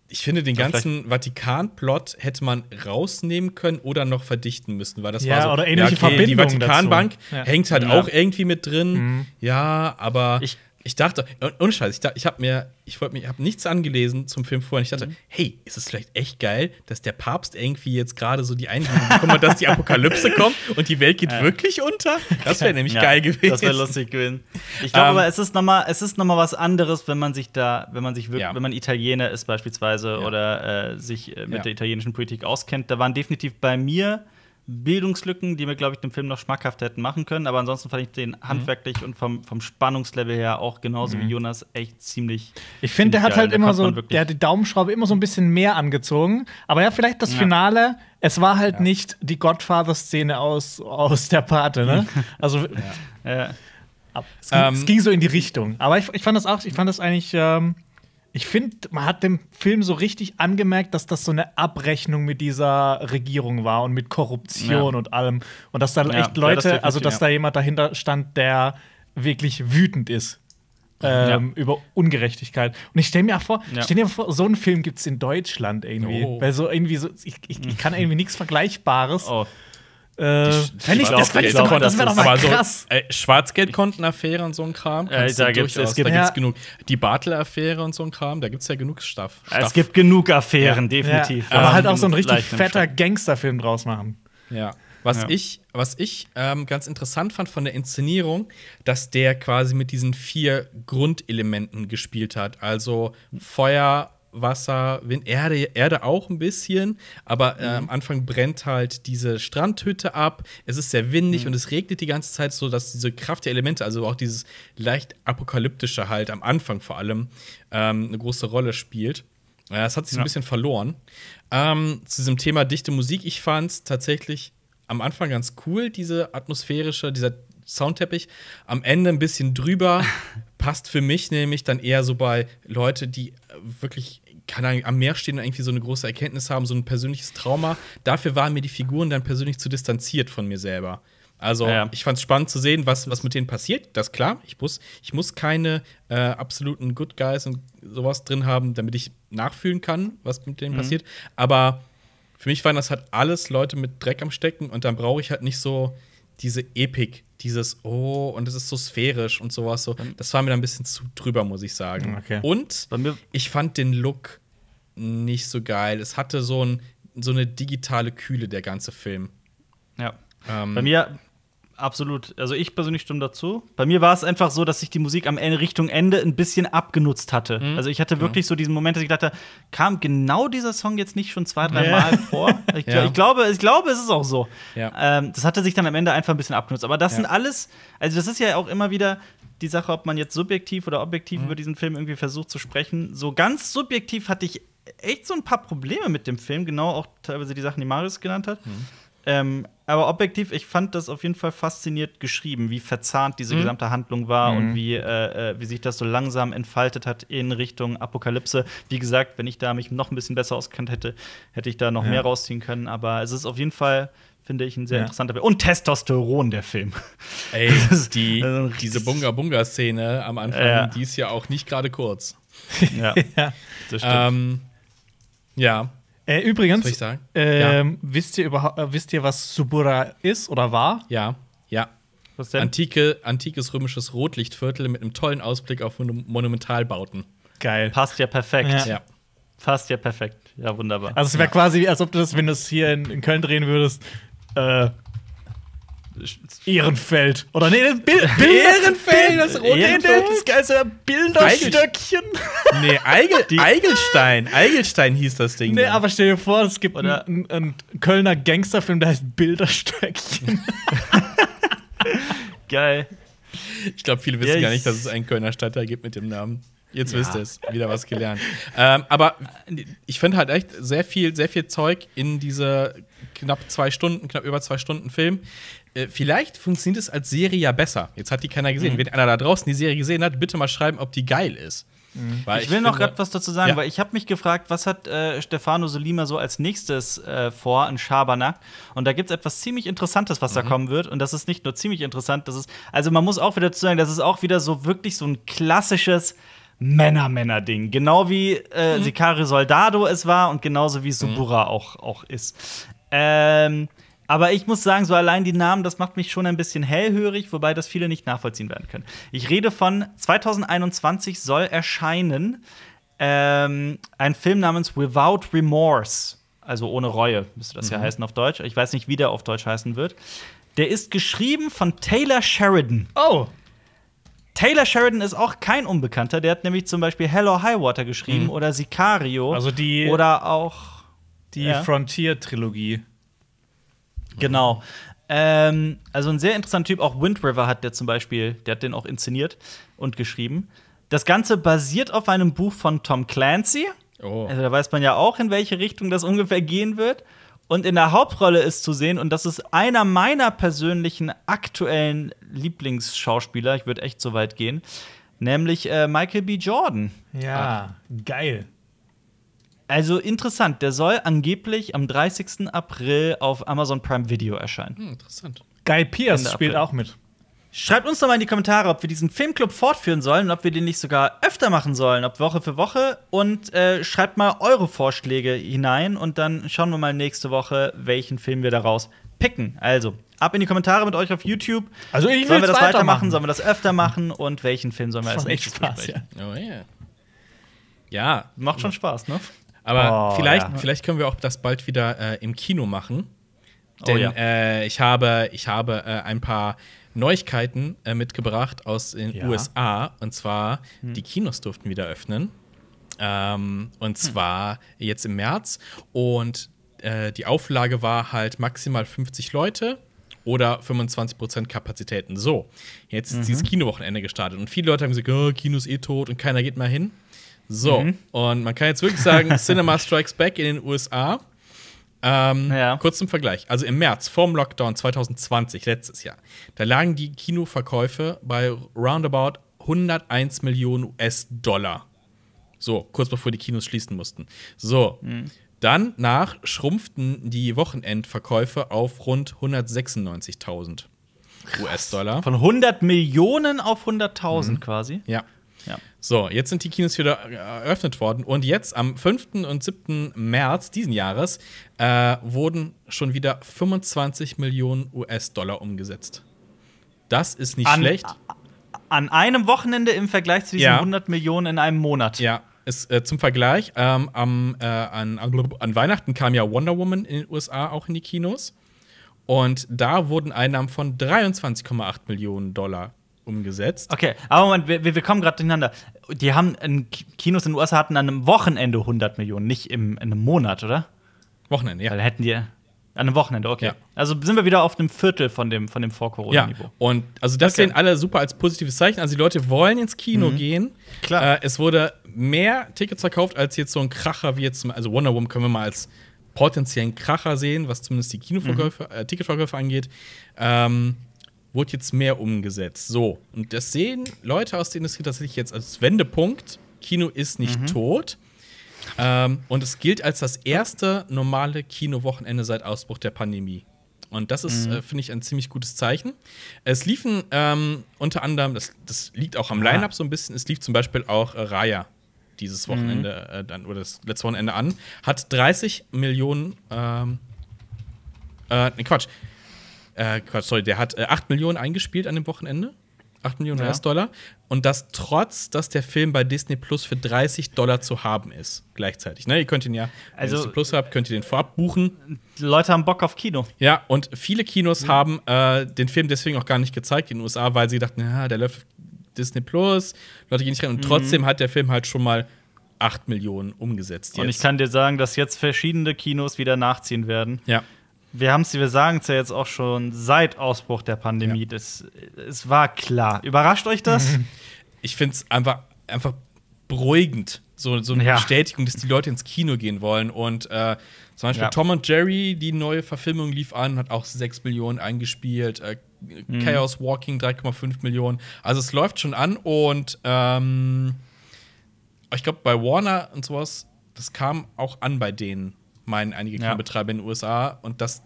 Ich finde, den ganzen Vatikan-Plot hätte man rausnehmen können oder noch verdichten müssen, weil das ja, war so. Oder ähnliche ja, okay, Verbindung die Vatikanbank ja. hängt halt ja. auch irgendwie mit drin. Mhm. Ja, aber ich, ich dachte, ohne Scheiß, ich, ich habe mir, ich wollte mir, habe nichts angelesen zum Film vorher. Und ich dachte, mhm. hey, ist es vielleicht echt geil, dass der Papst irgendwie jetzt gerade so die Eingebung bekommen hat, dass die Apokalypse kommt und die Welt geht ja. wirklich unter? Das wäre nämlich ja, geil gewesen. Das wäre lustig gewesen. Ich glaube, ähm, aber es ähm. ist noch mal, es ist noch mal was anderes, wenn man sich da, wenn man sich wirklich, ja. wenn man Italiener ist beispielsweise oder äh, sich äh, mit der italienischen Politik auskennt. Da waren definitiv bei mir Bildungslücken, die mir, glaube ich, dem Film noch schmackhaft hätten machen können. Aber ansonsten fand ich den mhm. handwerklich mhm. und vom, vom Spannungslevel her auch genauso mhm. wie Jonas echt ziemlich. Ich finde, der hat geil. halt immer so, der hat die Daumenschraube immer so ein bisschen mehr angezogen. Aber ja, vielleicht das ja. Finale, es war halt ja. nicht die Godfather-Szene aus, aus der Pate, ne? also. Ja. Es ging, ähm, es, ging, so in die Richtung. Aber ich, ich fand das auch, ich fand das eigentlich. Ähm ich finde, man hat dem Film so richtig angemerkt, dass das so eine Abrechnung mit dieser Regierung war und mit Korruption ja. und allem. Und dass da ja, echt Leute, ja, das also dass da jemand dahinter stand, der wirklich wütend ist ähm, über Ungerechtigkeit. Und ich stelle mir auch vor, stell mir vor, so einen Film gibt es in Deutschland irgendwie. Oh. Weil so irgendwie so, ich, ich, ich kann irgendwie nichts Vergleichbares. Oh. Äh, ich, das fände ich, doch, das wär doch mal krass. So, äh, Schwarzgeldkontenaffäre und so ein Kram. Äh, da gibt es gibt, ja. genug. Die Bartel-Affäre und so ein Kram, da gibt es ja genug Staff, Staff. Es gibt genug Affären, ja. definitiv. Ja. Aber ähm, halt auch ähm, so ein richtig fetter Gangsterfilm draus machen. Ja. Was ich, was ich ähm, ganz interessant fand von der Inszenierung, dass der quasi mit diesen vier Grundelementen gespielt hat. Also Feuer, Wasser, Wind, Erde, Erde auch ein bisschen, aber äh, mhm. am Anfang brennt halt diese Strandhütte ab. Es ist sehr windig mhm. und es regnet die ganze Zeit so, dass diese Kraft der Elemente, also auch dieses leicht apokalyptische halt am Anfang vor allem, ähm, eine große Rolle spielt. Äh, das hat sich ja. ein bisschen verloren. Ähm, zu diesem Thema dichte Musik, ich fand es tatsächlich am Anfang ganz cool, diese atmosphärische, dieser Soundteppich. Am Ende ein bisschen drüber. passt für mich nämlich dann eher so bei Leute, die äh, wirklich keine Ahnung, am Meer stehen und irgendwie so eine große Erkenntnis haben, so ein persönliches Trauma. Dafür waren mir die Figuren dann persönlich zu distanziert von mir selber. Also ja. ich fand es spannend zu sehen, was, was mit denen passiert. Das ist klar, ich muss, ich muss keine äh, absoluten Good Guys und sowas drin haben, damit ich nachfühlen kann, was mit denen mhm. passiert. Aber für mich waren das halt alles Leute mit Dreck am Stecken und dann brauche ich halt nicht so diese Epik, dieses Oh, und es ist so sphärisch und sowas so. Ähm. Das war mir dann ein bisschen zu drüber, muss ich sagen. Okay. Und ich fand den Look nicht so geil. Es hatte so, ein, so eine digitale Kühle, der ganze Film. Ja. Ähm, bei mir, Absolut. Also ich persönlich stimme dazu. Bei mir war es einfach so, dass sich die Musik am Ende Richtung Ende ein bisschen abgenutzt hatte. Mhm. Also ich hatte wirklich ja. so diesen Moment, dass ich dachte, kam genau dieser Song jetzt nicht schon zwei, drei Mal vor? Ich, ja. ich, glaube, ich glaube, es ist auch so. Ähm, das hatte sich dann am Ende einfach ein bisschen abgenutzt. Aber das sind alles, also das ist ja auch immer wieder die Sache, ob man jetzt subjektiv oder objektiv mhm. über diesen Film irgendwie versucht zu sprechen. So ganz subjektiv hatte ich echt so ein paar Probleme mit dem Film, genau auch teilweise die Sachen, die Marius genannt hat. Mhm ähm, aber objektiv, ich fand das auf jeden Fall fasziniert geschrieben, wie verzahnt diese mhm. gesamte Handlung war mhm. und wie, äh, äh, wie sich das so langsam entfaltet hat in Richtung Apokalypse. Wie gesagt, wenn ich da mich noch ein bisschen besser auskennt hätte, hätte ich da noch ja. mehr rausziehen können. Aber es ist auf jeden Fall, finde ich, ein sehr ja. interessanter Film. Und Testosteron, der Film. Ey, die, also diese Bunga-Bunga-Szene am Anfang, ja. die ist ja auch nicht gerade kurz. Ja, das stimmt. Ähm, ja. Äh, übrigens, äh, ja. wisst, ihr überhaupt, äh, wisst ihr, was Subura ist oder war? Ja, ja. Was denn? Antike, antikes römisches Rotlichtviertel mit einem tollen Ausblick auf Mon Monumentalbauten. Geil. Passt ja perfekt. Ja. ja. Passt ja perfekt. Ja, wunderbar. Also, es wäre ja. quasi, als ob du das, wenn du es hier in, in Köln drehen würdest, äh, Ehrenfeld. Oder nee, Bil Ehrenfeld, das rote Ehrenfeld. Das geilste Bilderstöckchen. nee, Eigel, Eigelstein. Eigelstein hieß das Ding. Nee, dann. aber stell dir vor, es gibt einen, einen Kölner Gangsterfilm, der heißt Bilderstöckchen. Geil. Ich glaube, viele wissen ja, gar nicht, dass es einen Kölner Stadtteil gibt mit dem Namen. Jetzt ja. wisst ihr es, wieder was gelernt. ähm, aber ich finde halt echt sehr viel, sehr viel Zeug in diese knapp zwei Stunden, knapp über zwei Stunden Film. Äh, vielleicht funktioniert es als Serie ja besser. Jetzt hat die keiner gesehen. Mhm. Wenn einer da draußen die Serie gesehen hat, bitte mal schreiben, ob die geil ist. Mhm. Ich, ich, will noch gerade was dazu sagen, ja. weil ich habe mich gefragt, was hat äh, Stefano Solima so als nächstes äh, vor in Schabernack? Und da gibt es etwas ziemlich Interessantes, was mhm. da kommen wird. Und das ist nicht nur ziemlich interessant, das ist, also man muss auch wieder dazu sagen, das ist auch wieder so wirklich so ein klassisches Männer-Männer-Ding. Genau wie äh, mhm. Sicario Soldado es war und genauso wie Subura mhm. auch, auch ist. Ähm aber ich muss sagen, so allein die Namen, das macht mich schon ein bisschen hellhörig, wobei das viele nicht nachvollziehen werden können. Ich rede von 2021 soll erscheinen ähm, ein Film namens Without Remorse. Also ohne Reue müsste das mhm. ja heißen auf Deutsch. Ich weiß nicht, wie der auf Deutsch heißen wird. Der ist geschrieben von Taylor Sheridan. Oh! Taylor Sheridan ist auch kein Unbekannter. Der hat nämlich zum Beispiel Hello Highwater geschrieben mhm. oder Sicario. Also die. Oder auch. Die ja. Frontier-Trilogie. Genau. Ähm, also ein sehr interessanter Typ, auch Wind River hat der zum Beispiel, der hat den auch inszeniert und geschrieben. Das Ganze basiert auf einem Buch von Tom Clancy. Oh. Also da weiß man ja auch, in welche Richtung das ungefähr gehen wird. Und in der Hauptrolle ist zu sehen, und das ist einer meiner persönlichen aktuellen Lieblingsschauspieler, ich würde echt so weit gehen, nämlich äh, Michael B. Jordan. Ja, Ach. geil. Also interessant, der soll angeblich am 30. April auf Amazon Prime Video erscheinen. Hm, interessant. Guy Pierce spielt auch mit. Schreibt uns doch mal in die Kommentare, ob wir diesen Filmclub fortführen sollen und ob wir den nicht sogar öfter machen sollen, ob Woche für Woche. Und äh, schreibt mal eure Vorschläge hinein und dann schauen wir mal nächste Woche, welchen Film wir daraus picken. Also, ab in die Kommentare mit euch auf YouTube. Also, ich sollen wir das weitermachen, machen. sollen wir das öfter machen und welchen Film sollen wir als nächstes Spaß, besprechen? Ja. Oh yeah. Ja. Macht schon Spaß, ne? Aber oh, vielleicht, ja. vielleicht können wir auch das bald wieder äh, im Kino machen. Oh, Denn oh, ja. äh, ich habe, ich habe äh, ein paar Neuigkeiten äh, mitgebracht aus den ja. USA. Und zwar, hm. die Kinos durften wieder öffnen. Ähm, und hm. zwar hm. jetzt im März. Und äh, die Auflage war halt maximal 50 Leute oder 25% Kapazitäten. So, jetzt ist mhm. dieses Kinowochenende gestartet und viele Leute haben gesagt, oh, Kino ist eh tot und keiner geht mal hin. So, mhm. und man kann jetzt wirklich sagen, Cinema Strikes Back in den USA. Ähm, ja. Kurz zum Vergleich. Also im März, vorm Lockdown 2020, letztes Jahr, da lagen die Kinoverkäufe bei roundabout 101 Millionen US-Dollar. So, kurz bevor die Kinos schließen mussten. So, mhm. danach schrumpften die Wochenendverkäufe auf rund 196.000 US-Dollar. Von 100 Millionen auf 100.000 mhm. quasi? Ja. Ja. So, jetzt sind die Kinos wieder äh, eröffnet worden und jetzt am 5. und 7. März diesen Jahres äh, wurden schon wieder 25 Millionen US-Dollar umgesetzt. Das ist nicht an, schlecht. An einem Wochenende im Vergleich zu diesen ja. 100 Millionen in einem Monat. Ja, ist, äh, zum Vergleich, ähm, am, äh, an, an, Weihnachten kam ja Wonder Woman in den USA auch in die Kinos. Und da wurden Einnahmen von 23,8 Millionen Dollar umgesetzt. Okay, aber Moment, wir, wir kommen gerade durcheinander. Die haben Kinos in den USA hatten an einem Wochenende 100 Millionen, nicht im, in einem Monat, oder? Wochenende, ja. Weil hätten die an einem Wochenende, okay. Ja. Also sind wir wieder auf einem Viertel von dem, von dem Vor-Corona-Niveau. Ja. Und also das okay. sehen alle super als positives Zeichen. Also die Leute wollen ins Kino mhm. gehen. Klar. Äh, es wurde mehr Tickets verkauft als jetzt so ein Kracher wie jetzt, also Wonder Woman können wir mal als potenziellen Kracher sehen, was zumindest die Kinoverkäufe, mhm. äh, Ticketverkäufe angeht. Ähm, wurde jetzt mehr umgesetzt. So, und das sehen Leute aus der Industrie tatsächlich jetzt als Wendepunkt. Kino ist nicht mhm. tot. Ähm, und es gilt als das erste normale Kinowochenende seit Ausbruch der Pandemie. Und das ist, mhm. äh, finde ich, ein ziemlich gutes Zeichen. Es liefen ähm, unter anderem, das, das, liegt auch am Line-Up so ein bisschen, es lief zum Beispiel auch äh, Raya dieses mhm. Wochenende mhm. äh, dann, oder das letzte Wochenende an, hat 30 Millionen, ähm, äh, Quatsch, äh, Quatsch, sorry, der hat äh, 8 Millionen eingespielt an dem Wochenende. 8 Millionen US-Dollar. Und das trotz, dass der Film bei Disney Plus für 30 Dollar zu haben ist, gleichzeitig. Ne? Ihr könnt ihn ja, wenn also, ihr Disney Plus habt, könnt ihr den vorab buchen. Die Leute haben Bock auf Kino. Ja, und viele Kinos mhm. haben äh, den Film deswegen auch gar nicht gezeigt in den USA, weil sie dachten, ja, der läuft Disney Plus, Leute gehen nicht rein. Und mhm. trotzdem hat der Film halt schon mal 8 Millionen umgesetzt. Jetzt. Und ich kann dir sagen, dass jetzt verschiedene Kinos wieder nachziehen werden. Ja wir haben es, wir sagen es ja jetzt auch schon seit Ausbruch der Pandemie. Ja. Das, es war klar. Überrascht euch das? Ich finde es einfach, einfach beruhigend, so, so eine ja. Bestätigung, dass die Leute ins Kino gehen wollen. Und äh, zum Beispiel ja. Tom und Jerry, die neue Verfilmung lief an, hat auch 6 Millionen eingespielt. Äh, mhm. Chaos Walking 3,5 Millionen. Also es läuft schon an und ähm, ich glaube, bei Warner und sowas, das kam auch an bei denen meinen einige Kinobetreiber ja. in den USA und dass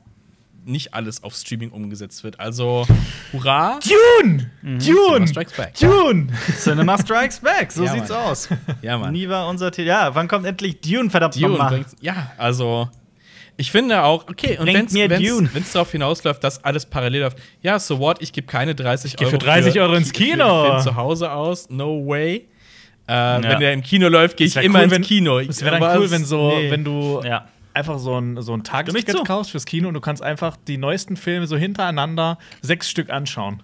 nicht alles auf Streaming umgesetzt wird. Also, hurra! Dune! Mhm. Dune! Cinema Strikes Back. Dune! Cinema Strikes Back, so ja, sieht's Mann. aus. Ja, Mann. Nie war unser Titel. Ja, wann kommt endlich Dune, verdammt Dune nochmal? Ja, also, ich finde auch, okay, und wenn es darauf hinausläuft, dass alles parallel läuft, ja, so what, ich gebe keine 30 ich Euro. für 30 für, Euro ins Kino. Für, für, zu Hause aus, no way. Äh, ja. Wenn der im Kino läuft, gehe ich immer cool, ins Kino. Es wäre dann cool, wenn so, nee. wenn du ja einfach so ein, so ein Tagesticket so. kaufst fürs Kino und du kannst einfach die neuesten Filme so hintereinander sechs Stück anschauen.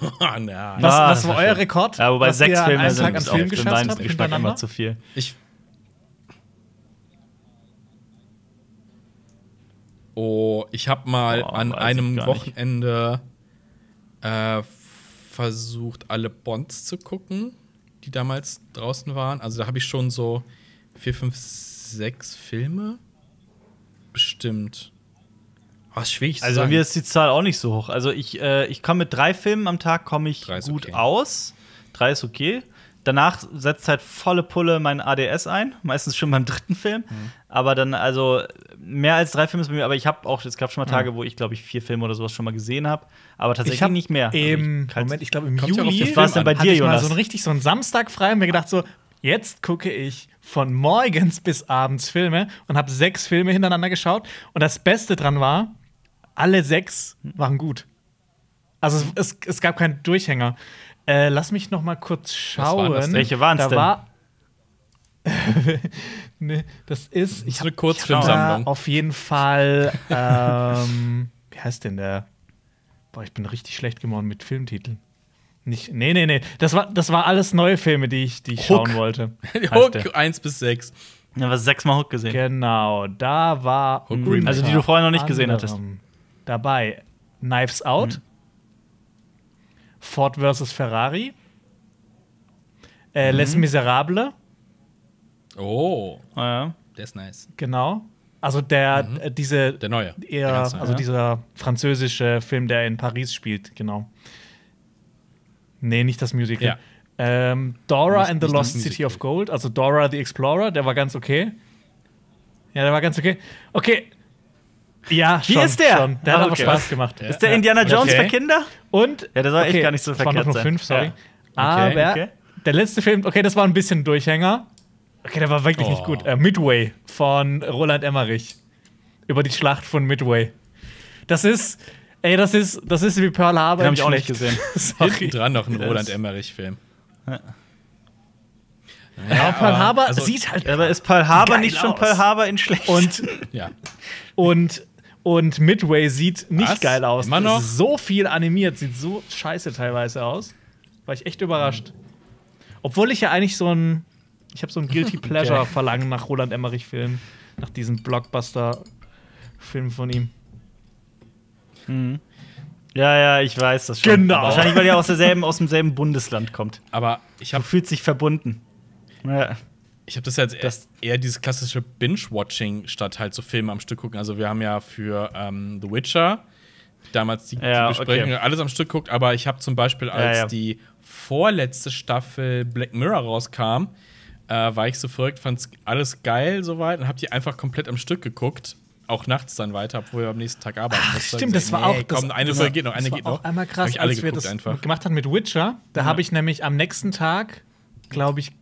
Oh, na, was, ah, was war euer Rekord? Ja, wobei sechs Filme sind Tag an Film geschafft deinem habt, Geschmack immer zu viel. Ich oh, ich habe mal oh, an einem Wochenende äh, versucht, alle Bonds zu gucken die damals draußen waren. Also da habe ich schon so vier, fünf, sechs Filme bestimmt. Was oh, schwierig also bei mir ist die Zahl auch nicht so hoch. Also ich, äh, ich komme mit drei Filmen am Tag komme ich gut okay. aus. Drei ist okay danach setzt halt volle Pulle mein ADS ein, meistens schon beim dritten Film. Mhm. Aber dann, also mehr als drei Filme ist bei mir, aber ich habe auch, es gab schon mal mhm. Tage, wo ich, glaube ich, vier Filme oder sowas schon mal gesehen habe. Aber tatsächlich hab nicht mehr. Also Im also Moment, ich glaube, im Juli war es dann bei dir, ich Jonas. so richtig so einen Samstag frei und mir gedacht, so, jetzt gucke ich von morgens bis abends Filme und habe sechs Filme hintereinander geschaut. Und das Beste dran war, alle sechs waren gut. Also es, es gab keinen Durchhänger. Äh, lass mich noch mal kurz schauen. War Welche waren es denn? War nee, das ist. Das ist eine Kurzfilmsammlung. Auf jeden Fall. Ähm, wie heißt denn der? Boah, ich bin richtig schlecht geworden mit Filmtiteln. Nicht, nee, nee, nee. Das war, das war alles neue Filme, die ich, die ich schauen wollte. Hook 1 bis 6. Ja, was sechsmal Hook gesehen. Genau, da war. Hook also die du vorher noch nicht gesehen hattest. Dabei Knives Out. Mhm. Ford vs. Ferrari, äh, mhm. Les Miserables. Oh. Ah, ja. Der ist nice. Genau. Also der mhm. äh, diese der neue, eher, der also ja. dieser französische Film, der in Paris spielt, genau. Nee, nicht das Musical. Ja. Ähm, Dora nicht, and the Lost City of Gold, also Dora the Explorer, der war ganz okay. Ja, der war ganz okay. Okay, ja, Wie ist der? Schon. Der hat ah, okay. aber Spaß gemacht. Ja. Ist der Indiana Jones okay. für Kinder? Und? Ja, der soll okay. echt gar nicht so das verkehrt waren nur fünf, sein. sorry. Okay. Aber der letzte Film, okay, das war ein bisschen Durchhänger. Okay, der war wirklich oh. nicht gut. Äh, Midway von Roland Emmerich. Über die Schlacht von Midway. Das ist, ey, das ist, das ist wie Pearl Harbor. Den habe ich auch nicht gesehen. Hinten dran noch ein Roland Emmerich-Film. Ja. Ja, Pearl Harbor also, sieht halt. Aber ist Pearl Harbor nicht schon aus. Pearl Harbor in schlecht? Und, ja. und und Midway sieht nicht Was? geil aus. Immer noch? So viel animiert, sieht so scheiße teilweise aus. War ich echt überrascht. Obwohl ich ja eigentlich so ein. Ich habe so ein Guilty Pleasure okay. Verlangen nach Roland Emmerich-Filmen. Nach diesem Blockbuster-Film von ihm. Mhm. Ja, ja, ich weiß das schon. Genau. Wahrscheinlich, weil er aus, derselben, aus demselben Bundesland kommt. Aber ich habe. So fühlt sich verbunden. Ja. Ich habe das jetzt e- das eher dieses klassische Binge-Watching statt halt so Filme am Stück gucken. Also wir haben ja für ähm, The Witcher damals die, ja, die Besprechung okay. alles am Stück guckt, aber ich habe zum Beispiel, als ja, ja. die vorletzte Staffel Black Mirror rauskam, äh, war ich so verrückt, fand alles geil soweit und habe die einfach komplett am Stück geguckt. Auch nachts dann weiter, obwohl wir am nächsten Tag arbeiten Ach, mussten. Stimmt, das war auch. Das, komm, eine Folge geht noch, eine geht noch. Einmal krass, ich alle als wir das einfach. gemacht haben mit Witcher, da habe ich nämlich am nächsten Tag, glaube ich,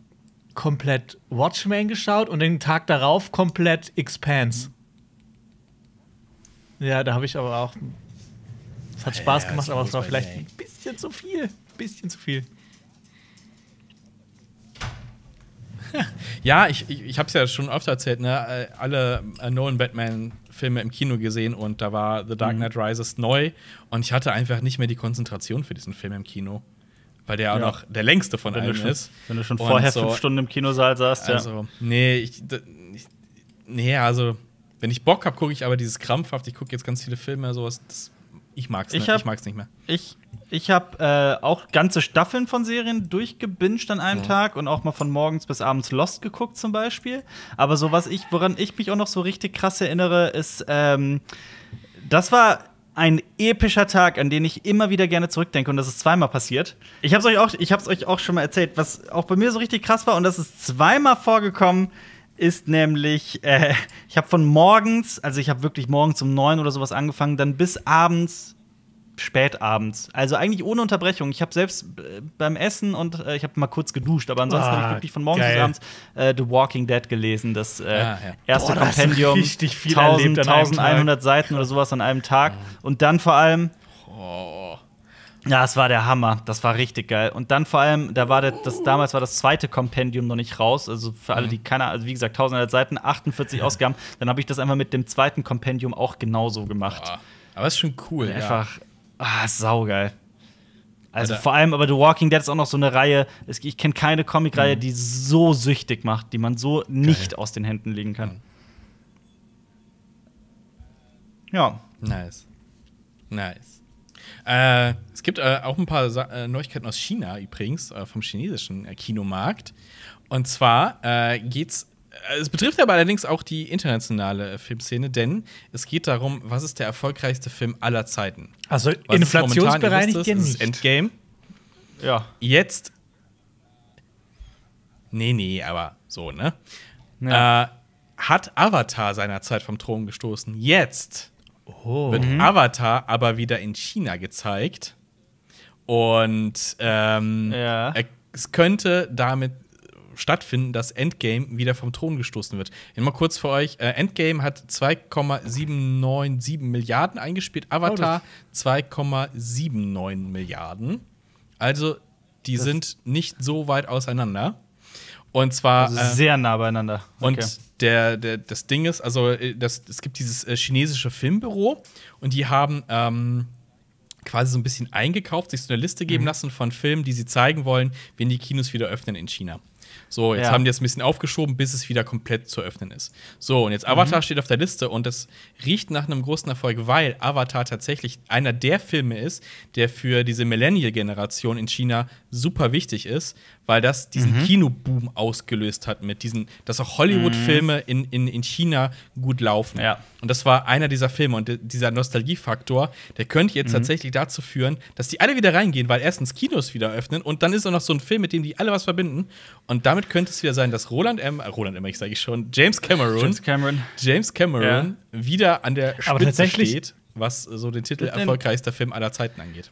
komplett Watchmen geschaut und den Tag darauf komplett Expanse. Mhm. Ja, da habe ich aber auch. Es hat Spaß ja, gemacht, aber es war vielleicht ein bisschen zu viel. Ein bisschen zu viel. ja, ich, ich, ich habe es ja schon oft erzählt, ne? Äh, alle äh, Nolan Batman-Filme im Kino gesehen und da war The Dark mhm. Knight Rises neu und ich hatte einfach nicht mehr die Konzentration für diesen Film im Kino weil der ja. auch noch der längste von wenn allen schon, ist. Wenn du schon und vorher so, fünf Stunden im Kinosaal saßt, ja. Also, nee, ich, ich nee, also wenn ich Bock habe, gucke ich aber dieses krampfhaft. Ich gucke jetzt ganz viele Filme, sowas. Das, ich mag's nicht. Ich, ich mag's nicht mehr. Ich, ich habe äh, auch ganze Staffeln von Serien durchgebinged an einem mhm. Tag und auch mal von morgens bis abends Lost geguckt zum Beispiel. Aber so was ich, woran ich mich auch noch so richtig krass erinnere, ist ähm, das war ein epischer Tag, an den ich immer wieder gerne zurückdenke und das ist zweimal passiert. Ich habe es euch auch, ich habe euch auch schon mal erzählt, was auch bei mir so richtig krass war und das ist zweimal vorgekommen ist nämlich, äh, ich habe von morgens, also ich habe wirklich morgens um neun oder sowas angefangen, dann bis abends spätabends. Also eigentlich ohne Unterbrechung. Ich habe selbst äh, beim Essen und äh, ich habe mal kurz geduscht, aber ansonsten ah, habe ich wirklich von morgens bis abends äh, The Walking Dead gelesen, das äh, ja, ah, ja. erste Boah, Kompendium. Richtig viel 1000, 1100 Seiten oder sowas an einem Tag. Und dann vor allem. Oh. Ja, es war der Hammer. Das war richtig geil. Und dann vor allem, da war das, das damals war das zweite Kompendium noch nicht raus. Also für alle, mhm. die keiner, also wie gesagt, 1100 Seiten, 48 Ausgaben. Dann habe ich das einfach mit dem zweiten Kompendium auch genauso gemacht. Boah. Aber ist schon cool. Einfach, ja. Ah, saugeil. Also Alter. vor allem, aber The Walking Dead ist auch noch so eine Reihe. Ich kenne keine Comicreihe, mhm. die so süchtig macht, die man so Geil. nicht aus den Händen legen kann. Ja. Nice. Nice. Äh, es gibt äh, auch ein paar Sa äh, Neuigkeiten aus China übrigens, äh, vom chinesischen äh, Kinomarkt. Und zwar äh, geht's äh, es betrifft aber allerdings auch die internationale äh, Filmszene, denn es geht darum, was ist der erfolgreichste Film aller Zeiten. Also inflationsbereinigt ist, ihr nicht. Ist Endgame. Ja. Jetzt. Nee, nee, aber so, ne? Ja. Äh, hat Avatar seinerzeit vom Thron gestoßen. Jetzt oh. wird mhm. Avatar aber wieder in China gezeigt. Und ähm, ja. es könnte damit stattfinden, dass Endgame wieder vom Thron gestoßen wird. Immer kurz für euch: äh, Endgame hat 2,797 Milliarden eingespielt, oh, Avatar 2,79 Milliarden. Also, die sind nicht so weit auseinander. Und zwar. Also ähm, sehr nah beieinander. Okay. Und der, der, das Ding ist, also äh, das, es gibt dieses äh, chinesische Filmbüro und die haben ähm, quasi so ein bisschen eingekauft, sich so eine Liste geben mhm. lassen von Filmen, die sie zeigen wollen, wenn die Kinos wieder öffnen in China. So, jetzt ja. haben die es ein bisschen aufgeschoben, bis es wieder komplett zu öffnen ist. So, und jetzt Avatar mhm. steht auf der Liste und das riecht nach einem großen Erfolg, weil Avatar tatsächlich einer der Filme ist, der für diese Millennial-Generation in China super wichtig ist, weil das diesen mhm. Kinoboom ausgelöst hat mit diesen, dass auch Hollywood-Filme mhm. in, in, in China gut laufen. Ja. Und das war einer dieser Filme und dieser Nostalgiefaktor, der könnte jetzt mhm. tatsächlich dazu führen, dass die alle wieder reingehen, weil erstens Kinos wieder öffnen und dann ist auch noch so ein Film, mit dem die alle was verbinden und damit damit könnte es wieder sein, dass Roland M. Äh, Roland M. Ich sage ich schon. James Cameron. James Cameron. James Cameron ja. wieder an der Spitze steht, was so den Titel erfolgreichster Film aller Zeiten angeht.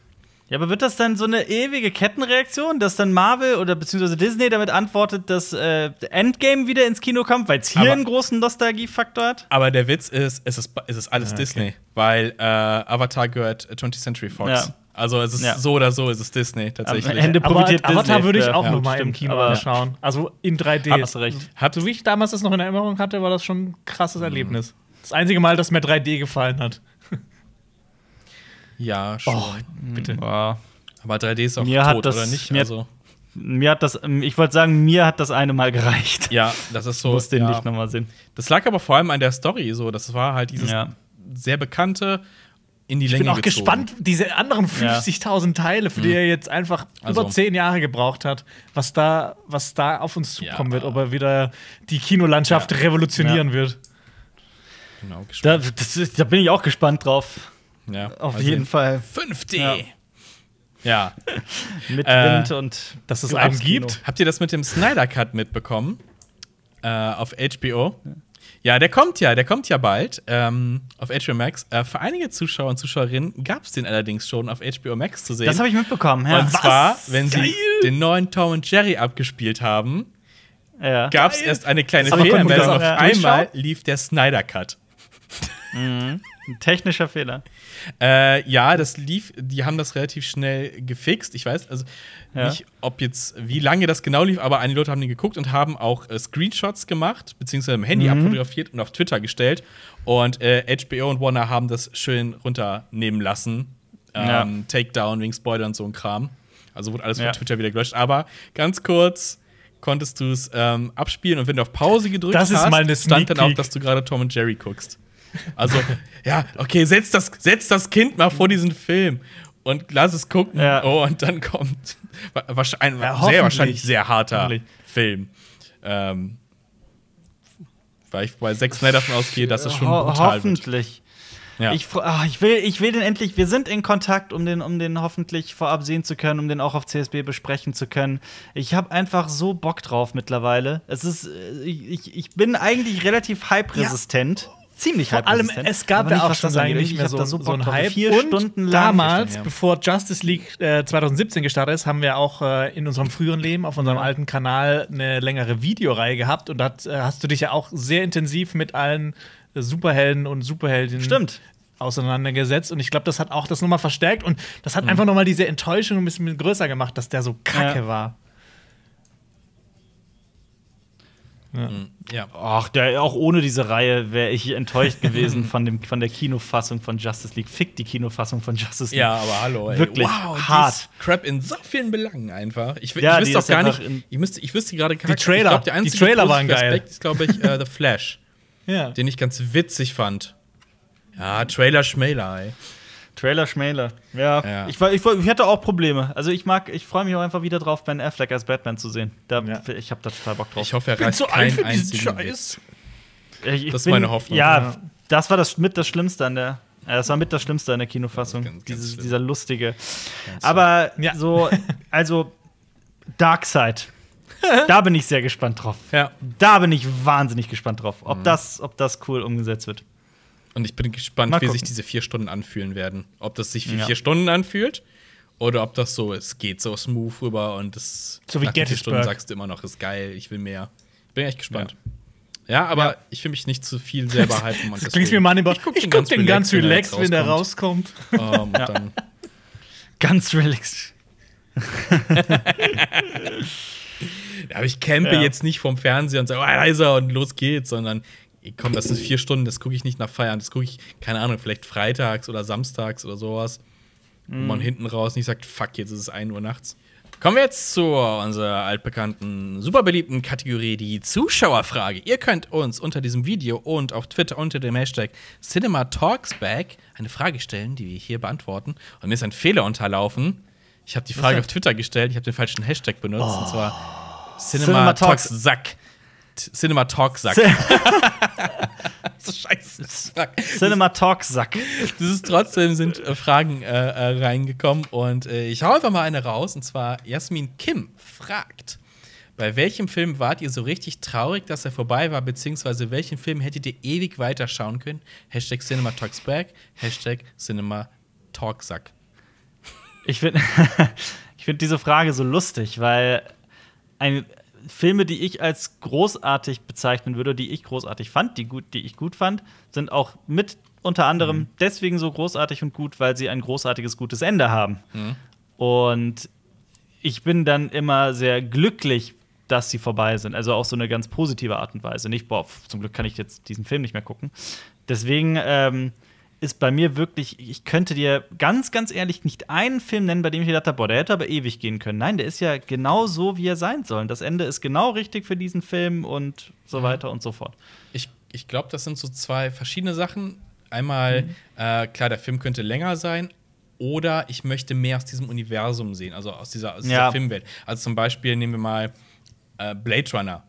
Ja, aber wird das dann so eine ewige Kettenreaktion, dass dann Marvel oder beziehungsweise Disney damit antwortet, dass äh, Endgame wieder ins Kino kommt, weil es hier aber, einen großen Nostalgiefaktor hat? Aber der Witz ist, es ist, es ist alles ah, okay. Disney, weil äh, Avatar gehört 20th äh, Century Fox. Ja. Also es ist ja. so oder so, ist es Disney tatsächlich. Am Ende profitiert aber, Avatar würde ich auch ja, nochmal im Kino aber, schauen. Also in 3D. Hast recht. Hatte, also wie ich damals das noch in Erinnerung hatte, war das schon ein krasses mhm. Erlebnis. Das einzige Mal, dass mir 3D gefallen hat. Ja, oh, schon. Oh, bitte. Wow. Mhm. Aber 3D ist auch mir tot, das, oder nicht? Mir, also. mir hat das, ich wollte sagen, mir hat das eine Mal gereicht. Ja, das ist so. Muss den ja. nicht nochmal sehen. Das lag aber vor allem an der Story so. Das war halt dieses ja. sehr bekannte in die ich Länge. Ich bin auch gezogen. gespannt, diese anderen 50.000 ja. Teile, für die mhm. er jetzt einfach also. über zehn Jahre gebraucht hat, was da, was da auf uns zukommen ja. wird, ob er wieder die Kinolandschaft ja. revolutionieren wird. Genau, da, das, da, bin ich auch gespannt drauf. Auf also jeden Fall. 5D! Ja. mit äh, Wind äh, und. Dass es einen gibt. Habt ihr das mit dem Snyder Cut mitbekommen? Äh, auf HBO? Ja. Ja, der kommt ja, der kommt ja bald ähm, auf HBO Max. Äh, für einige Zuschauer und Zuschauerinnen gab es den allerdings schon auf HBO Max zu sehen. Das habe ich mitbekommen, ja. Und Was? zwar, wenn Geil. sie den neuen Tom und Jerry abgespielt haben, ja. gab es erst eine kleine Fehlermeldung. Auf einmal lief der Snyder Cut. Mhm. Ein technischer Fehler. Äh, ja, das lief, die haben das relativ schnell gefixt. Ich weiß also ja. nicht, ob jetzt, wie lange das genau lief, aber einige Leute haben den geguckt und haben auch äh, Screenshots gemacht, beziehungsweise im Handy mhm. abfotografiert und auf Twitter gestellt. Und äh, HBO und Warner haben das schön runternehmen lassen. Ähm, ja. Takedown wegen Spoiler und so ein Kram. Also wurde alles von ja. Twitter wieder gelöscht. Aber ganz kurz konntest du es ähm, abspielen und wenn du auf Pause gedrückt das hast, stand dann auch, dass du gerade Tom und Jerry guckst. Also, ja, okay, setz das, setz das Kind mal vor diesen Film und lass es gucken. Ja. Oh, und dann kommt ein ja, sehr wahrscheinlich sehr harter Film. Ähm, weil ich bei Zack Snyder davon ausgehe, dass es schon Ho hoffentlich. wird. Ja. Ich, ach, ich, will, ich will den endlich, wir sind in Kontakt, um den, um den hoffentlich vorab sehen zu können, um den auch auf CSB besprechen zu können. Ich habe einfach so Bock drauf mittlerweile. Es ist, äh, ich, ich bin eigentlich relativ hype-resistent. Ja ziemlich Vor allem, es gab ja auch schon lange nicht mehr so, so, so einen Hype. Vier und Stunden damals, bevor Justice League äh, 2017 gestartet ist, haben wir auch äh, in unserem früheren Leben auf unserem ja. alten Kanal eine längere Videoreihe gehabt. Und da äh, hast du dich ja auch sehr intensiv mit allen Superhelden und Superheldinnen Stimmt auseinandergesetzt. Und ich glaube, das hat auch das nochmal verstärkt und das hat mhm. einfach nochmal diese Enttäuschung ein bisschen größer gemacht, dass der so kacke ja. war. Ja. Mhm. ja. Ach, der, auch ohne diese Reihe wäre ich enttäuscht gewesen von, dem, von der Kinofassung von Justice League. Fick die Kinofassung von Justice League. Ja, aber hallo, ey. Wirklich wow, hart. Crap in so vielen Belangen einfach. Ich, ja, ich wüsste auch gar nicht, ich, müsste, ich wüsste gerade gar nicht. Die Trailer, glaub, die Trailer waren geil. Aspekt ist, glaube ich, äh, The Flash. ja. Den ich ganz witzig fand. Ja, Trailer-Schmäler, ey. Trailer Schmäler. Ja. ja. Ich, ich, ich hatte auch Probleme. Also ich mag, ich freue mich auch einfach wieder drauf, Ben Affleck als Batman zu sehen. Da, ja. Ich habe da total Bock drauf. Ich hoffe, er reißt so keinen für diesen Scheiß. Ich, ich das ist meine Hoffnung. Ja, das war das mit das Schlimmste an der. Äh, das war mit das Schlimmste an der Kinofassung. Ja, ganz, ganz Diese, dieser lustige. Ganz Aber so, also Darkseid. da bin ich sehr gespannt drauf. Ja. Da bin ich wahnsinnig gespannt drauf, ob, mhm. das, ob das cool umgesetzt wird. Und ich bin gespannt, wie sich diese vier Stunden anfühlen werden. Ob das sich wie ja. vier Stunden anfühlt oder ob das so, es geht so smooth rüber und es so wie nach vier Stunden sagst du immer noch, ist geil, ich will mehr. Bin echt gespannt. Ja. Ja, aber ja. ich will mich nicht zu viel selber halten. Und das klingt mir mal Ich gucke ich guck den ganz relaxed, relax, wenn der rauskommt. Um, ähm, ja. Ganz relaxed. aber ich campe ja. jetzt nicht vom Fernseher und sage, oh, da und los geht's, sondern komm, das sind vier Stunden, das gucke ich nicht nach Feiern, das gucke ich, keine Ahnung, vielleicht freitags oder samstags oder sowas. Mhm. Wo man mhm. hinten raus nicht sagt, fuck, jetzt ist es 1 Uhr nachts. Kommen wir jetzt zu unserer altbekannten, super beliebten Kategorie, die Zuschauerfrage. Ihr könnt uns unter diesem Video und auf Twitter unter dem Hashtag CinemaTalksBack eine Frage stellen, die wir hier beantworten. Und mir ist ein Fehler unterlaufen. Ich habe die Frage auf Twitter gestellt, ich habe den falschen Hashtag benutzt, oh. und zwar oh. CinemaTalksSack. Cinema Cinema Talk Sack. so scheiße. Cinema Talk Sack. Das ist trotzdem sind äh, Fragen äh, äh, reingekommen und äh, ich hau einfach mal eine raus und zwar Jasmin Kim fragt. Bei welchem Film wart ihr so richtig traurig, dass er vorbei war, beziehungsweise welchen Film hättet ihr ewig weiterschauen können? Hashtag Cinema Talks Back, Hashtag Cinema Talk Sack. Ich finde find diese Frage so lustig, weil ein, Filme, die ich als großartig bezeichnen würde, die ich großartig fand, die, gut, die ich gut fand, sind auch mit unter anderem mhm. deswegen so großartig und gut, weil sie ein großartiges, gutes Ende haben. Mhm. Und ich bin dann immer sehr glücklich, dass sie vorbei sind. Also auch so eine ganz positive Art und Weise. Nicht, boah, zum Glück kann ich jetzt diesen Film nicht mehr gucken. Deswegen ähm, ist bei mir wirklich, ich könnte dir ganz, ganz ehrlich nicht einen Film nennen, bei dem ich gedacht habe, boah, der hätte aber ewig gehen können. Nein, der ist ja genau so, wie er sein soll. das Ende ist genau richtig für diesen Film und so mhm. weiter und so fort. Ich, ich glaube, das sind so zwei verschiedene Sachen. Einmal, mhm. äh, klar, der Film könnte länger sein, oder ich möchte mehr aus diesem Universum sehen, also aus dieser, aus dieser ja. Filmwelt. Also zum Beispiel nehmen wir mal äh, Blade Runner.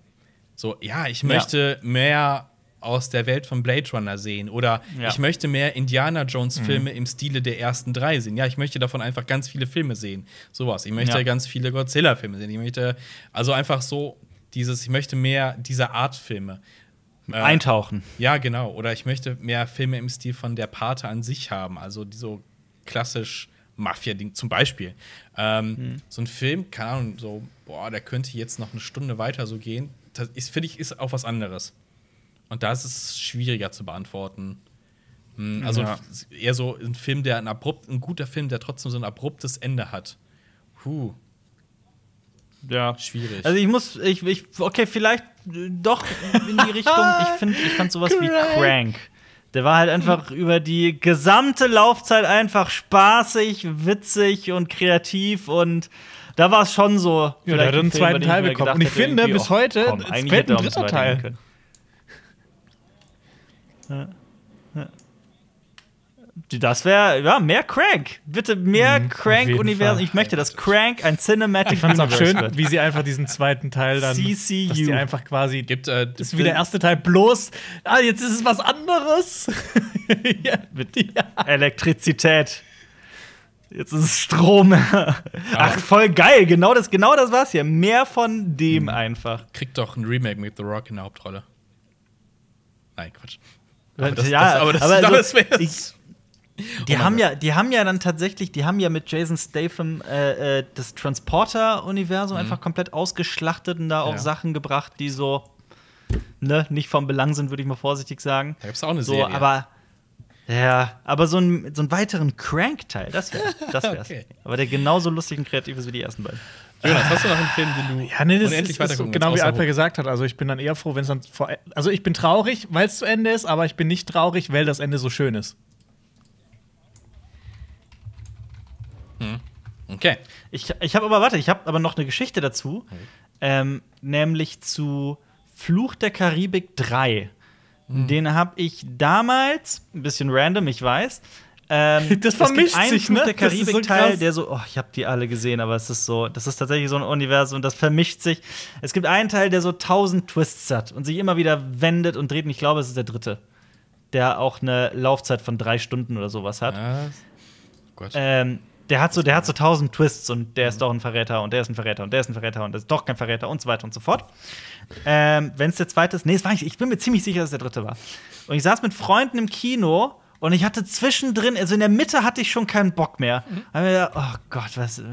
So, ja, ich möchte ja. mehr aus der Welt von Blade Runner sehen oder ja. ich möchte mehr Indiana Jones mhm. Filme mhm. im Stile der ersten drei sehen. Ja, ich möchte davon einfach ganz viele Filme sehen. Sowas. Ich möchte ja. ganz viele Godzilla Filme sehen. Ich möchte also einfach so dieses ich möchte mehr dieser Art Filme. Äh, Eintauchen. Ja, genau. Oder ich möchte mehr Filme im Stil von der Pate an sich haben. Also so klassisch Mafia-Ding zum Beispiel. Ähm, mhm. So ein Film, keine Ahnung, so, boah, der könnte jetzt noch eine Stunde weiter so gehen. Das ist, finde ich, ist auch was anderes. Und da ist es schwieriger zu beantworten. Hm, also ja. eher so ein Film, der ein abrupt, ein guter Film, der trotzdem so ein abruptes Ende hat. Huh. Ja. Schwierig. Also ich muss, ich, ich okay, vielleicht äh, doch in die Richtung. Ich finde, ich fand sowas Crank. wie Crank. Der war halt einfach über die gesamte Laufzeit einfach spaßig, witzig und kreativ und da war es schon so. Ja, der hat einen zweiten Teil bekommen. Und ich finde, bis heute komm, fällt ein dritter Teil. Ja. Das wäre, ja, mehr Crank. Bitte mehr mhm, Crank-Universum. Ich möchte, dass Crank ein Cinematic Ich fand's auch schön, wie sie einfach diesen zweiten Teil dann. CCU. Dass die einfach quasi. Gibt, äh, das ist wie der erste Teil, bloß. Ah, jetzt ist es was anderes. ja, mit ja. Elektrizität. Jetzt ist es Strom. Ach, voll geil. Genau das, genau das war's hier. Mehr von dem mhm. einfach. Kriegt doch ein Remake mit The Rock in der Hauptrolle. Nein, Quatsch. Das, ja, das, aber das aber ist so, ich, die oh haben ja, die haben ja dann tatsächlich, die haben ja mit Jason Statham äh, äh, das Transporter-Universum mhm. einfach komplett ausgeschlachtet und da auch ja. Sachen gebracht, die so ne, nicht vom Belang sind, würde ich mal vorsichtig sagen. Da gibt's auch eine so, Serie. Aber ja, aber so, ein, so einen weiteren Crank-Teil, das wäre, das wär's. okay. Aber der genauso lustig und kreativ ist wie die ersten beiden. Jonas, hast du noch einen Film, den du ja, nee, das unendlich ist, ist so Genau wie Alper gesagt hat. Also ich bin dann eher froh, wenn es dann vor. Also ich bin traurig, weil es zu Ende ist, aber ich bin nicht traurig, weil das Ende so schön ist. Hm. Okay. Ich, ich habe aber, warte, ich habe aber noch eine Geschichte dazu. Okay. Ähm, nämlich zu Fluch der Karibik 3. Hm. Den habe ich damals, ein bisschen random, ich weiß, ähm, das vermischt es gibt sich, Fluch ne? der Karibik-Teil, so der so, oh, ich habe die alle gesehen, aber es ist so, das ist tatsächlich so ein Universum und das vermischt sich. Es gibt einen Teil, der so tausend Twists hat und sich immer wieder wendet und dreht. Und ich glaube, es ist der dritte, der auch eine Laufzeit von drei Stunden oder sowas hat. Ja. Oh Gott. Ähm, der hat so, der hat so tausend Twists und der ist mhm. doch ein Verräter und der ist ein Verräter und der ist ein Verräter und der ist doch kein Verräter und so weiter und so fort. Ähm, Wenn es der zweite ist, nee, es war nicht, ich bin mir ziemlich sicher, dass es der dritte war. Und ich saß mit Freunden im Kino und ich hatte zwischendrin, also in der Mitte hatte ich schon keinen Bock mehr. Mhm. Dann haben wir gedacht, oh Gott, was. Äh.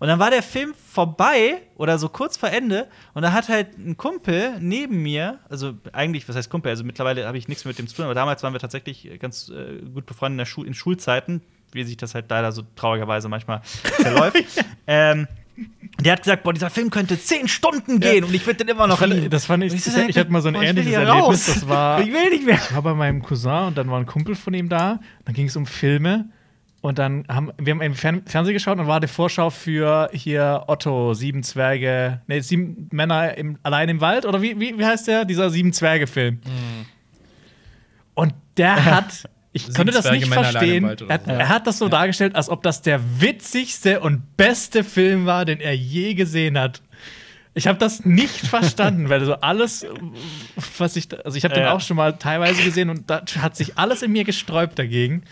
Und dann war der Film vorbei oder so kurz vor Ende und da hat halt ein Kumpel neben mir, also eigentlich, was heißt Kumpel, also mittlerweile habe ich nichts mit dem zu tun, aber damals waren wir tatsächlich äh, ganz äh, gut befreundet in, der Schu in Schulzeiten, wie sich das halt leider so traurigerweise manchmal verläuft. ähm, der hat gesagt, boah, dieser Film könnte zehn Stunden gehen ja. und ich würde den immer noch lieben. Das fand ich, ich, ich, hatte mal so ein boah, ähnliches Erlebnis. Das war, ich will nicht mehr. Ich war bei meinem Cousin und dann war ein Kumpel von ihm da. Dann ging es um Filme. Und dann haben wir haben im Fern Fernsehen geschaut und war die Vorschau für hier Otto, sieben Zwerge, ne, sieben Männer im, allein im Wald oder wie, wie, wie heißt der? Dieser Sieben Zwerge-Film. Mhm. Und der hat ich konnte das nicht verstehen. Er, er, hat das so ja. dargestellt, als ob das der witzigste und beste Film war, den er je gesehen hat. Ich habe das nicht verstanden, weil so alles, was ich, also ich habe ja. den auch schon mal teilweise gesehen und da hat sich alles in mir gesträubt dagegen.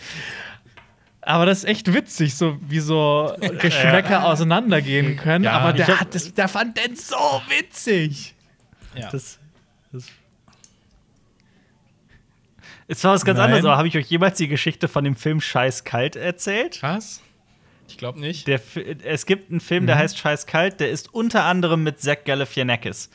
Aber das ist echt witzig, so wie so Geschmäcker ja. auseinandergehen können. Ja, aber der, hat das, der fand den so witzig. Ja. Das, das ist zwar was ganz Nein. anderes, aber habe ich euch jemals die Geschichte von dem Film Scheiß kalt erzählt? Was? Ich glaube nicht. Der, es gibt einen Film, der mhm. heißt Scheiß kalt, der ist unter anderem mit Zack Galifianakis.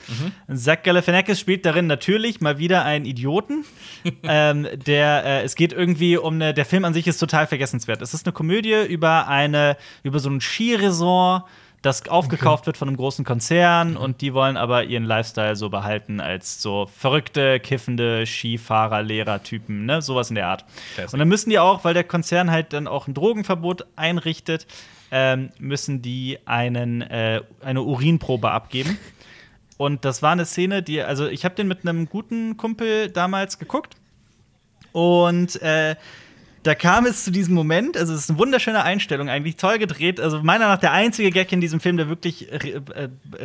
Mhm. Zach Galifianakis spielt darin natürlich mal wieder einen Idioten. ähm, der, äh, es geht irgendwie um eine, der Film an sich ist total vergessenswert. Es ist eine Komödie über eine, über so ein Skiresort das aufgekauft okay. wird von einem großen Konzern mhm. und die wollen aber ihren Lifestyle so behalten als so verrückte, kiffende Skifahrer, Lehrer, Typen, ne, sowas in der Art. Classic. Und dann müssen die auch, weil der Konzern halt dann auch ein Drogenverbot einrichtet, ähm, müssen die einen, äh, eine Urinprobe abgeben. Und das war eine Szene, die, also ich habe den mit einem guten Kumpel damals geguckt und äh, da kam es zu diesem Moment, also es ist eine wunderschöne Einstellung eigentlich, toll gedreht, also meiner Meinung nach der einzige Gag in diesem Film, der wirklich äh,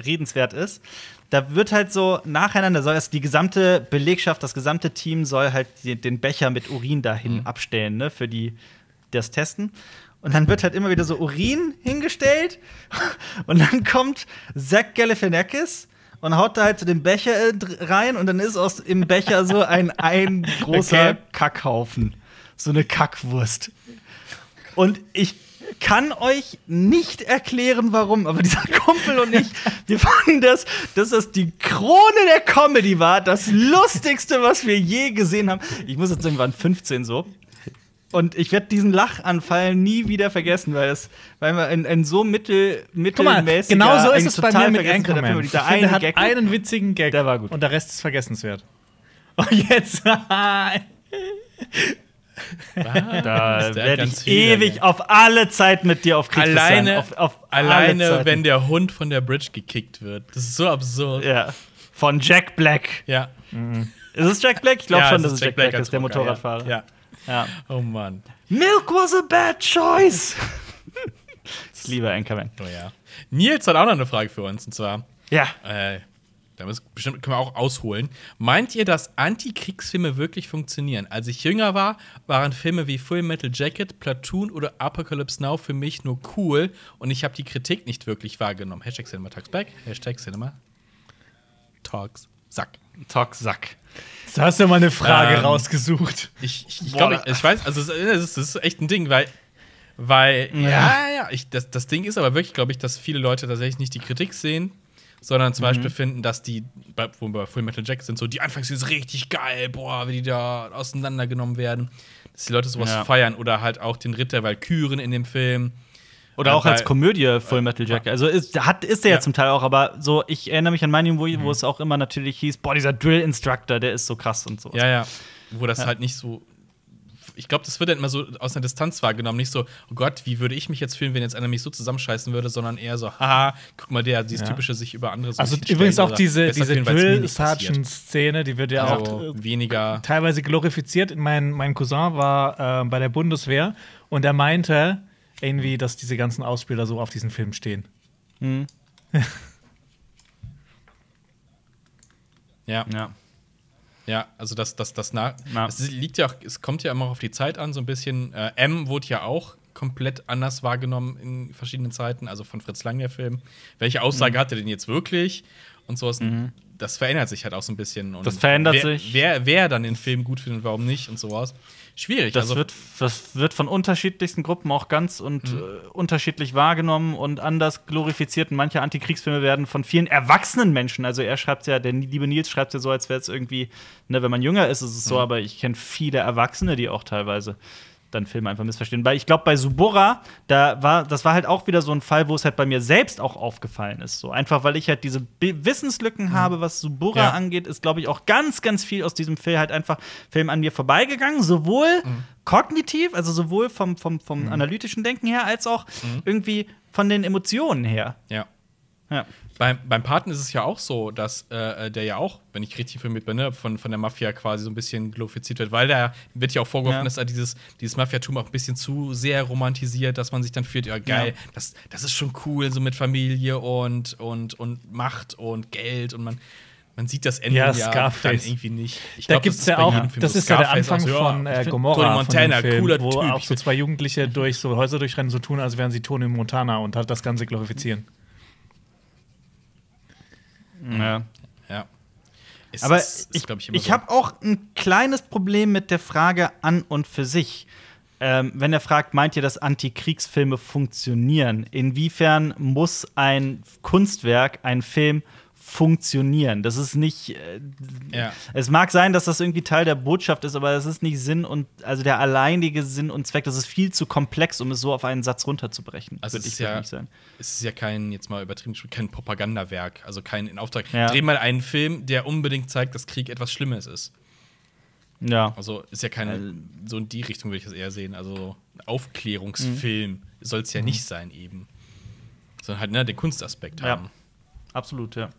redenswert ist. Da wird halt so nacheinander, soll erst die gesamte Belegschaft, das gesamte Team soll halt den Becher mit Urin dahin mhm. abstellen, ne, für die das testen. Und dann wird halt immer wieder so Urin hingestellt und dann kommt Zack Galifianakis und haut da halt so den Becher äh, rein und dann ist aus im Becher so ein ein großer okay. Kackhaufen so eine Kackwurst. Und ich kann euch nicht erklären, warum, aber dieser Kumpel und ich, wir fanden das, dass das die Krone der Comedy war, das Lustigste, was wir je gesehen haben. Ich muss jetzt sagen, wir waren 15 so. Und ich werde diesen Lachanfall nie wieder vergessen, weil es, weil man in, in so mittel, mittelmäßig. Genau so ist es bei mir mit Anchorman. Film, eine hat Gag einen witzigen Gag. Der war gut. Und der Rest ist vergessenswert. Und jetzt. Was? Da werde ich ewig Hühner, auf alle Zeit mit dir auf Krieg alleine, auf, auf alleine wenn der Hund von der Bridge gekickt wird. Das ist so absurd. Ja. Von Jack Black. Ja. Mhm. Ist es Jack Black? Ich glaube ja, schon, dass es Jack, Jack Black, Black ist, der Motorradfahrer. Ja. ja. Oh Mann. Milk was a bad choice. ich liebe Anchorman. Oh ja. Nils hat auch noch eine Frage für uns und zwar. Ja. Äh, damit bestimmt können wir auch ausholen. Meint ihr, dass Antikriegsfilme wirklich funktionieren? Als ich jünger war, waren Filme wie Full Metal Jacket, Platoon oder Apocalypse Now für mich nur cool und ich habe die Kritik nicht wirklich wahrgenommen. Hashtag Cinema Talks Back, Hashtag Cinema Talks Sack. Talks Sack. Da hast du mal eine Frage ähm, rausgesucht. Ich, ich glaube, ich, ich, weiß, also das ist echt ein Ding, weil weil, ja, ja, ja ich, das, das Ding ist aber wirklich, glaube ich, dass viele Leute tatsächlich nicht die Kritik sehen, sondern zum mhm. Beispiel finden, dass die, bei, wo wir bei Full Metal Jack sind, so die Anfangs sind richtig geil, boah, wie die da auseinandergenommen werden. Dass die Leute sowas ja. feiern oder halt auch den Ritter Valkyren in dem Film. Oder auch äh, als Komödie Full Metal Jack. Also ist, hat, ist der ja. ja zum Teil auch, aber so, ich erinnere mich an meinen, wo, mhm. wo es auch immer natürlich hieß, boah, dieser Drill Instructor, der ist so krass und so. Ja, ja. Wo das ja. halt nicht so ich glaube, das wird dann immer so aus einer Distanz wahrgenommen. Nicht so, oh Gott, wie würde ich mich jetzt fühlen, wenn jetzt einer mich so zusammenscheißen würde, sondern eher so, haha, guck mal, der, dieses ja. typische sich über andere so Also übrigens auch diese, diese Drill-Sergeant-Szene, die wird ja also auch äh, weniger teilweise glorifiziert. Mein, mein Cousin war äh, bei der Bundeswehr und er meinte irgendwie, dass diese ganzen Ausbilder so auf diesen Film stehen. Mhm. ja. Ja. Ja, also das, das, das nach. Na. Es liegt ja auch, es kommt ja immer auf die Zeit an, so ein bisschen. Äh, M wurde ja auch komplett anders wahrgenommen in verschiedenen Zeiten, also von Fritz Lang der Film. Welche Aussage mhm. hat er denn jetzt wirklich? Und sowas. Mhm. Das verändert sich halt auch so ein bisschen. Und das verändert wer, sich. Wer, wer dann den Film gut findet, warum nicht und sowas schwierig. Das, also wird, das wird von unterschiedlichsten Gruppen auch ganz und mhm. äh, unterschiedlich wahrgenommen und anders glorifiziert. Und manche Antikriegsfilme werden von vielen erwachsenen Menschen, also er schreibt ja, der liebe Nils schreibt ja so, als wäre es irgendwie, ne, wenn man jünger ist, ist es so, mhm. aber ich kenne viele Erwachsene, die auch teilweise dann Filme einfach missverstehen. Weil ich glaube, bei Suburra, da war, das war halt auch wieder so ein Fall, wo es halt bei mir selbst auch aufgefallen ist. So einfach, weil ich halt diese Be Wissenslücken mhm. habe, was Suburra ja. angeht, ist, glaube ich, auch ganz, ganz viel aus diesem Film halt einfach Film an mir vorbeigegangen. Sowohl mhm. kognitiv, also sowohl vom, vom, vom mhm. analytischen Denken her, als auch mhm. irgendwie von den Emotionen her. Ja. Ja. Beim, beim Paten ist es ja auch so, dass äh, äh, der ja auch, wenn ich richtig informiert bin, ne, von, von der Mafia quasi so ein bisschen glorifiziert wird, weil da wird ja auch vorgeworfen, ja. dass er dieses, dieses Mafiatum auch ein bisschen zu sehr romantisiert, dass man sich dann fühlt, ja geil, ja. Das, das ist schon cool, so mit Familie und, und, und Macht und Geld und man, man sieht das Ende ja, ja dann irgendwie nicht. Ich da glaub, gibt's ja auch, das ist ja der Anfang also, von äh, Gomorra, Tony Montana, von Film, cooler wo Typ. auch so zwei Jugendliche durch so Häuser durchrennen, so tun, als wären sie Tony Montana und halt das Ganze glorifizieren. Mhm. Ja. ja. Ist, Aber ist, ich, ich, ich so. habe auch ein kleines Problem mit der Frage an und für sich. Ähm, wenn er fragt, meint ihr, dass Antikriegsfilme funktionieren? Inwiefern muss ein Kunstwerk, ein Film funktionieren. Das ist nicht. Äh, ja. Es mag sein, dass das irgendwie Teil der Botschaft ist, aber das ist nicht Sinn und also der alleinige Sinn und Zweck. Das ist viel zu komplex, um es so auf einen Satz runterzubrechen. Also würde ich ja, nicht sein. Es ist ja kein jetzt mal übertrieben kein Propagandawerk, also kein in Auftrag. Ja. Dreh mal einen Film, der unbedingt zeigt, dass Krieg etwas Schlimmes ist. Ja. Also ist ja keine also, so in die Richtung würde ich das eher sehen. Also Aufklärungsfilm mhm. soll es ja mhm. nicht sein eben, sondern halt ne, den Kunstaspekt ja. haben. Absolut, ja.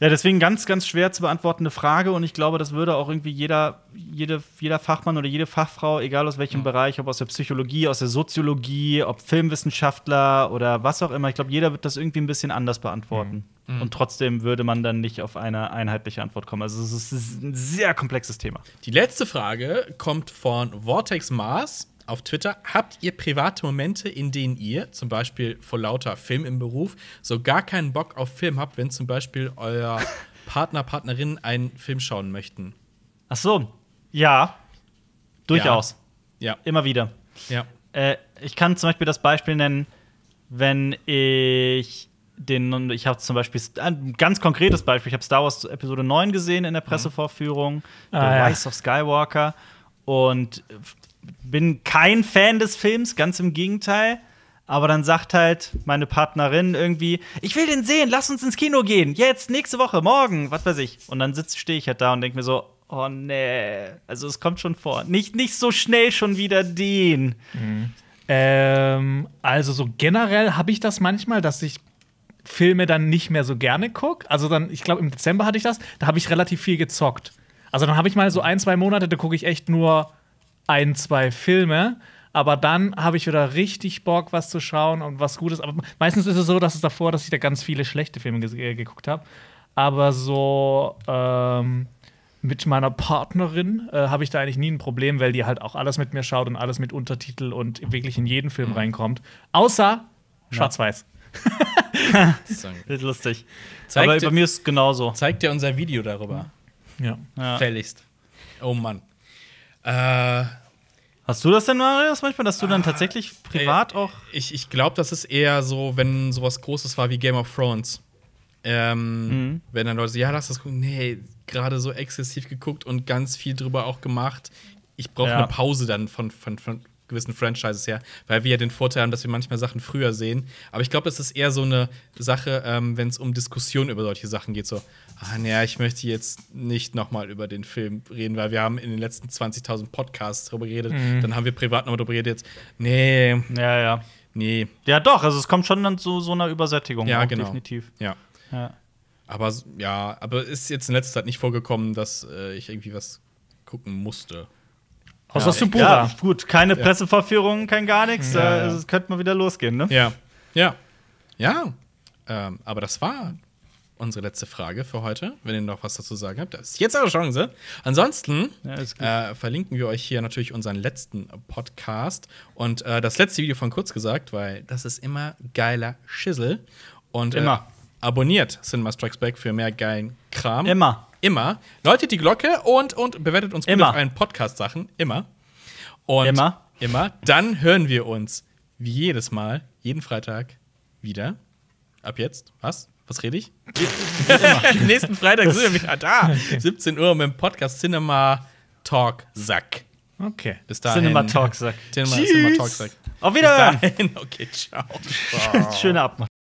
Ja, deswegen ganz, ganz schwer zu beantwortende Frage und ich glaube, das würde auch irgendwie jeder, jede, jeder Fachmann oder jede Fachfrau, egal aus welchem ja. Mhm. Bereich, ob aus der Psychologie, aus der Soziologie, ob Filmwissenschaftler oder was auch immer, ich glaube, jeder wird das irgendwie ein bisschen anders beantworten. Mhm. mhm. Und trotzdem würde man dann nicht auf eine einheitliche Antwort kommen. Also es ist ein sehr komplexes Thema. Die letzte Frage kommt von Vortex Mars auf Twitter. Habt ihr private Momente, in denen ihr zum Beispiel vor lauter Film im Beruf so gar keinen Bock auf Film habt, wenn zum Beispiel euer Partner, Partnerin einen Film schauen möchten? Ach so, ja. Durchaus. Ja. ja. Immer wieder. Ja. Äh, ich kann zum Beispiel das Beispiel nennen, wenn ich den, ich habe zum Beispiel ein ganz konkretes Beispiel, ich habe Star Wars Episode 9 gesehen in der mhm. Pressevorführung, mhm. ah, The Rise ja. of Skywalker. Und bin kein Fan des Films, ganz im Gegenteil. Aber dann sagt halt meine Partnerin irgendwie, ich will den sehen, lass uns ins Kino gehen. Jetzt, nächste Woche, morgen, was weiß ich. Und dann stehe ich halt da und denke mir so, oh nee. Also es kommt schon vor. Nicht, nicht so schnell schon wieder den. Mhm. Ähm, also so generell habe ich das manchmal, dass ich Filme dann nicht mehr so gerne gucke. Also dann, ich glaube, im Dezember hatte ich das, da habe ich relativ viel gezockt. Also dann habe ich mal so ein, zwei Monate, da gucke ich echt nur ein, zwei Filme. Aber dann habe ich wieder richtig Bock, was zu schauen und was Gutes. Aber meistens ist es so, dass es davor, dass ich da ganz viele schlechte Filme ge äh, geguckt habe. Aber so ähm, mit meiner Partnerin äh, habe ich da eigentlich nie ein Problem, weil die halt auch alles mit mir schaut und alles mit Untertitel und wirklich in jeden Film mhm. reinkommt. Außer Schwarz-Weiß. das ist lustig. Zeig Aber bei mir ist es genauso. Zeigt dir unser Video darüber. ja. ja. Fälligst. Oh Mann. Äh, Hast du das denn, Marius, manchmal, dass du dann tatsächlich ah, privat auch. Ich, ich glaube, das ist eher so, wenn sowas Großes war wie Game of Thrones. Ähm, mhm. Wenn dann Leute so, ja, lass das gucken. Nee, gerade so exzessiv geguckt und ganz viel drüber auch gemacht. Ich brauche ja. eine Pause dann von, von, von, gewissen Franchises her, weil wir ja den Vorteil haben, dass wir manchmal Sachen früher sehen. Aber ich glaube, es ist eher so eine Sache, ähm, wenn es um Diskussionen über solche Sachen geht. So, ah, naja, ich möchte jetzt nicht nochmal über den Film reden, weil wir haben in den letzten 20.000 Podcasts darüber geredet. Mhm. Dann haben wir privat nochmal darüber geredet. Jetzt, Nee. Ja, ja. Nee. Ja, doch. Also, es kommt schon dann zu so einer Übersättigung. Ja, genau. Definitiv. Ja. ja. Aber ja, aber ist jetzt in letzter Zeit nicht vorgekommen, dass äh, ich irgendwie was gucken musste. Aus ja. Supura. Ja, gut, keine ja. Presseverführung, kein gar nichts. Ja, äh, ja. könnte mal wieder losgehen, ne? Ja. Ja. Ja. Ähm, aber das war unsere letzte Frage für heute. Wenn ihr noch was dazu sagen habt, das ist jetzt eure Chance. Ansonsten ja, äh, verlinken wir euch hier natürlich unseren letzten Podcast und äh, das letzte Video von kurz gesagt, weil das ist immer geiler Schissel. Und äh, immer. Äh, abonniert Cinema Strikes Back für mehr geilen Kram. Immer. Immer. Läutet die Glocke und, und bewertet uns immer. auf allen Podcast-Sachen. Immer. Und immer. Immer. Dann hören wir uns wie jedes Mal, jeden Freitag wieder. Ab jetzt. Was? Was rede ich? Nächsten Freitag sind wir wieder da. 17 Uhr mit dem Podcast Cinema Talk Sack. Okay. Bis dahin. Cinema Talk Sack. Cinema, Cinema Talk Sack. Auf Wiedersehen. Okay, ciao. Schöne Abmachung.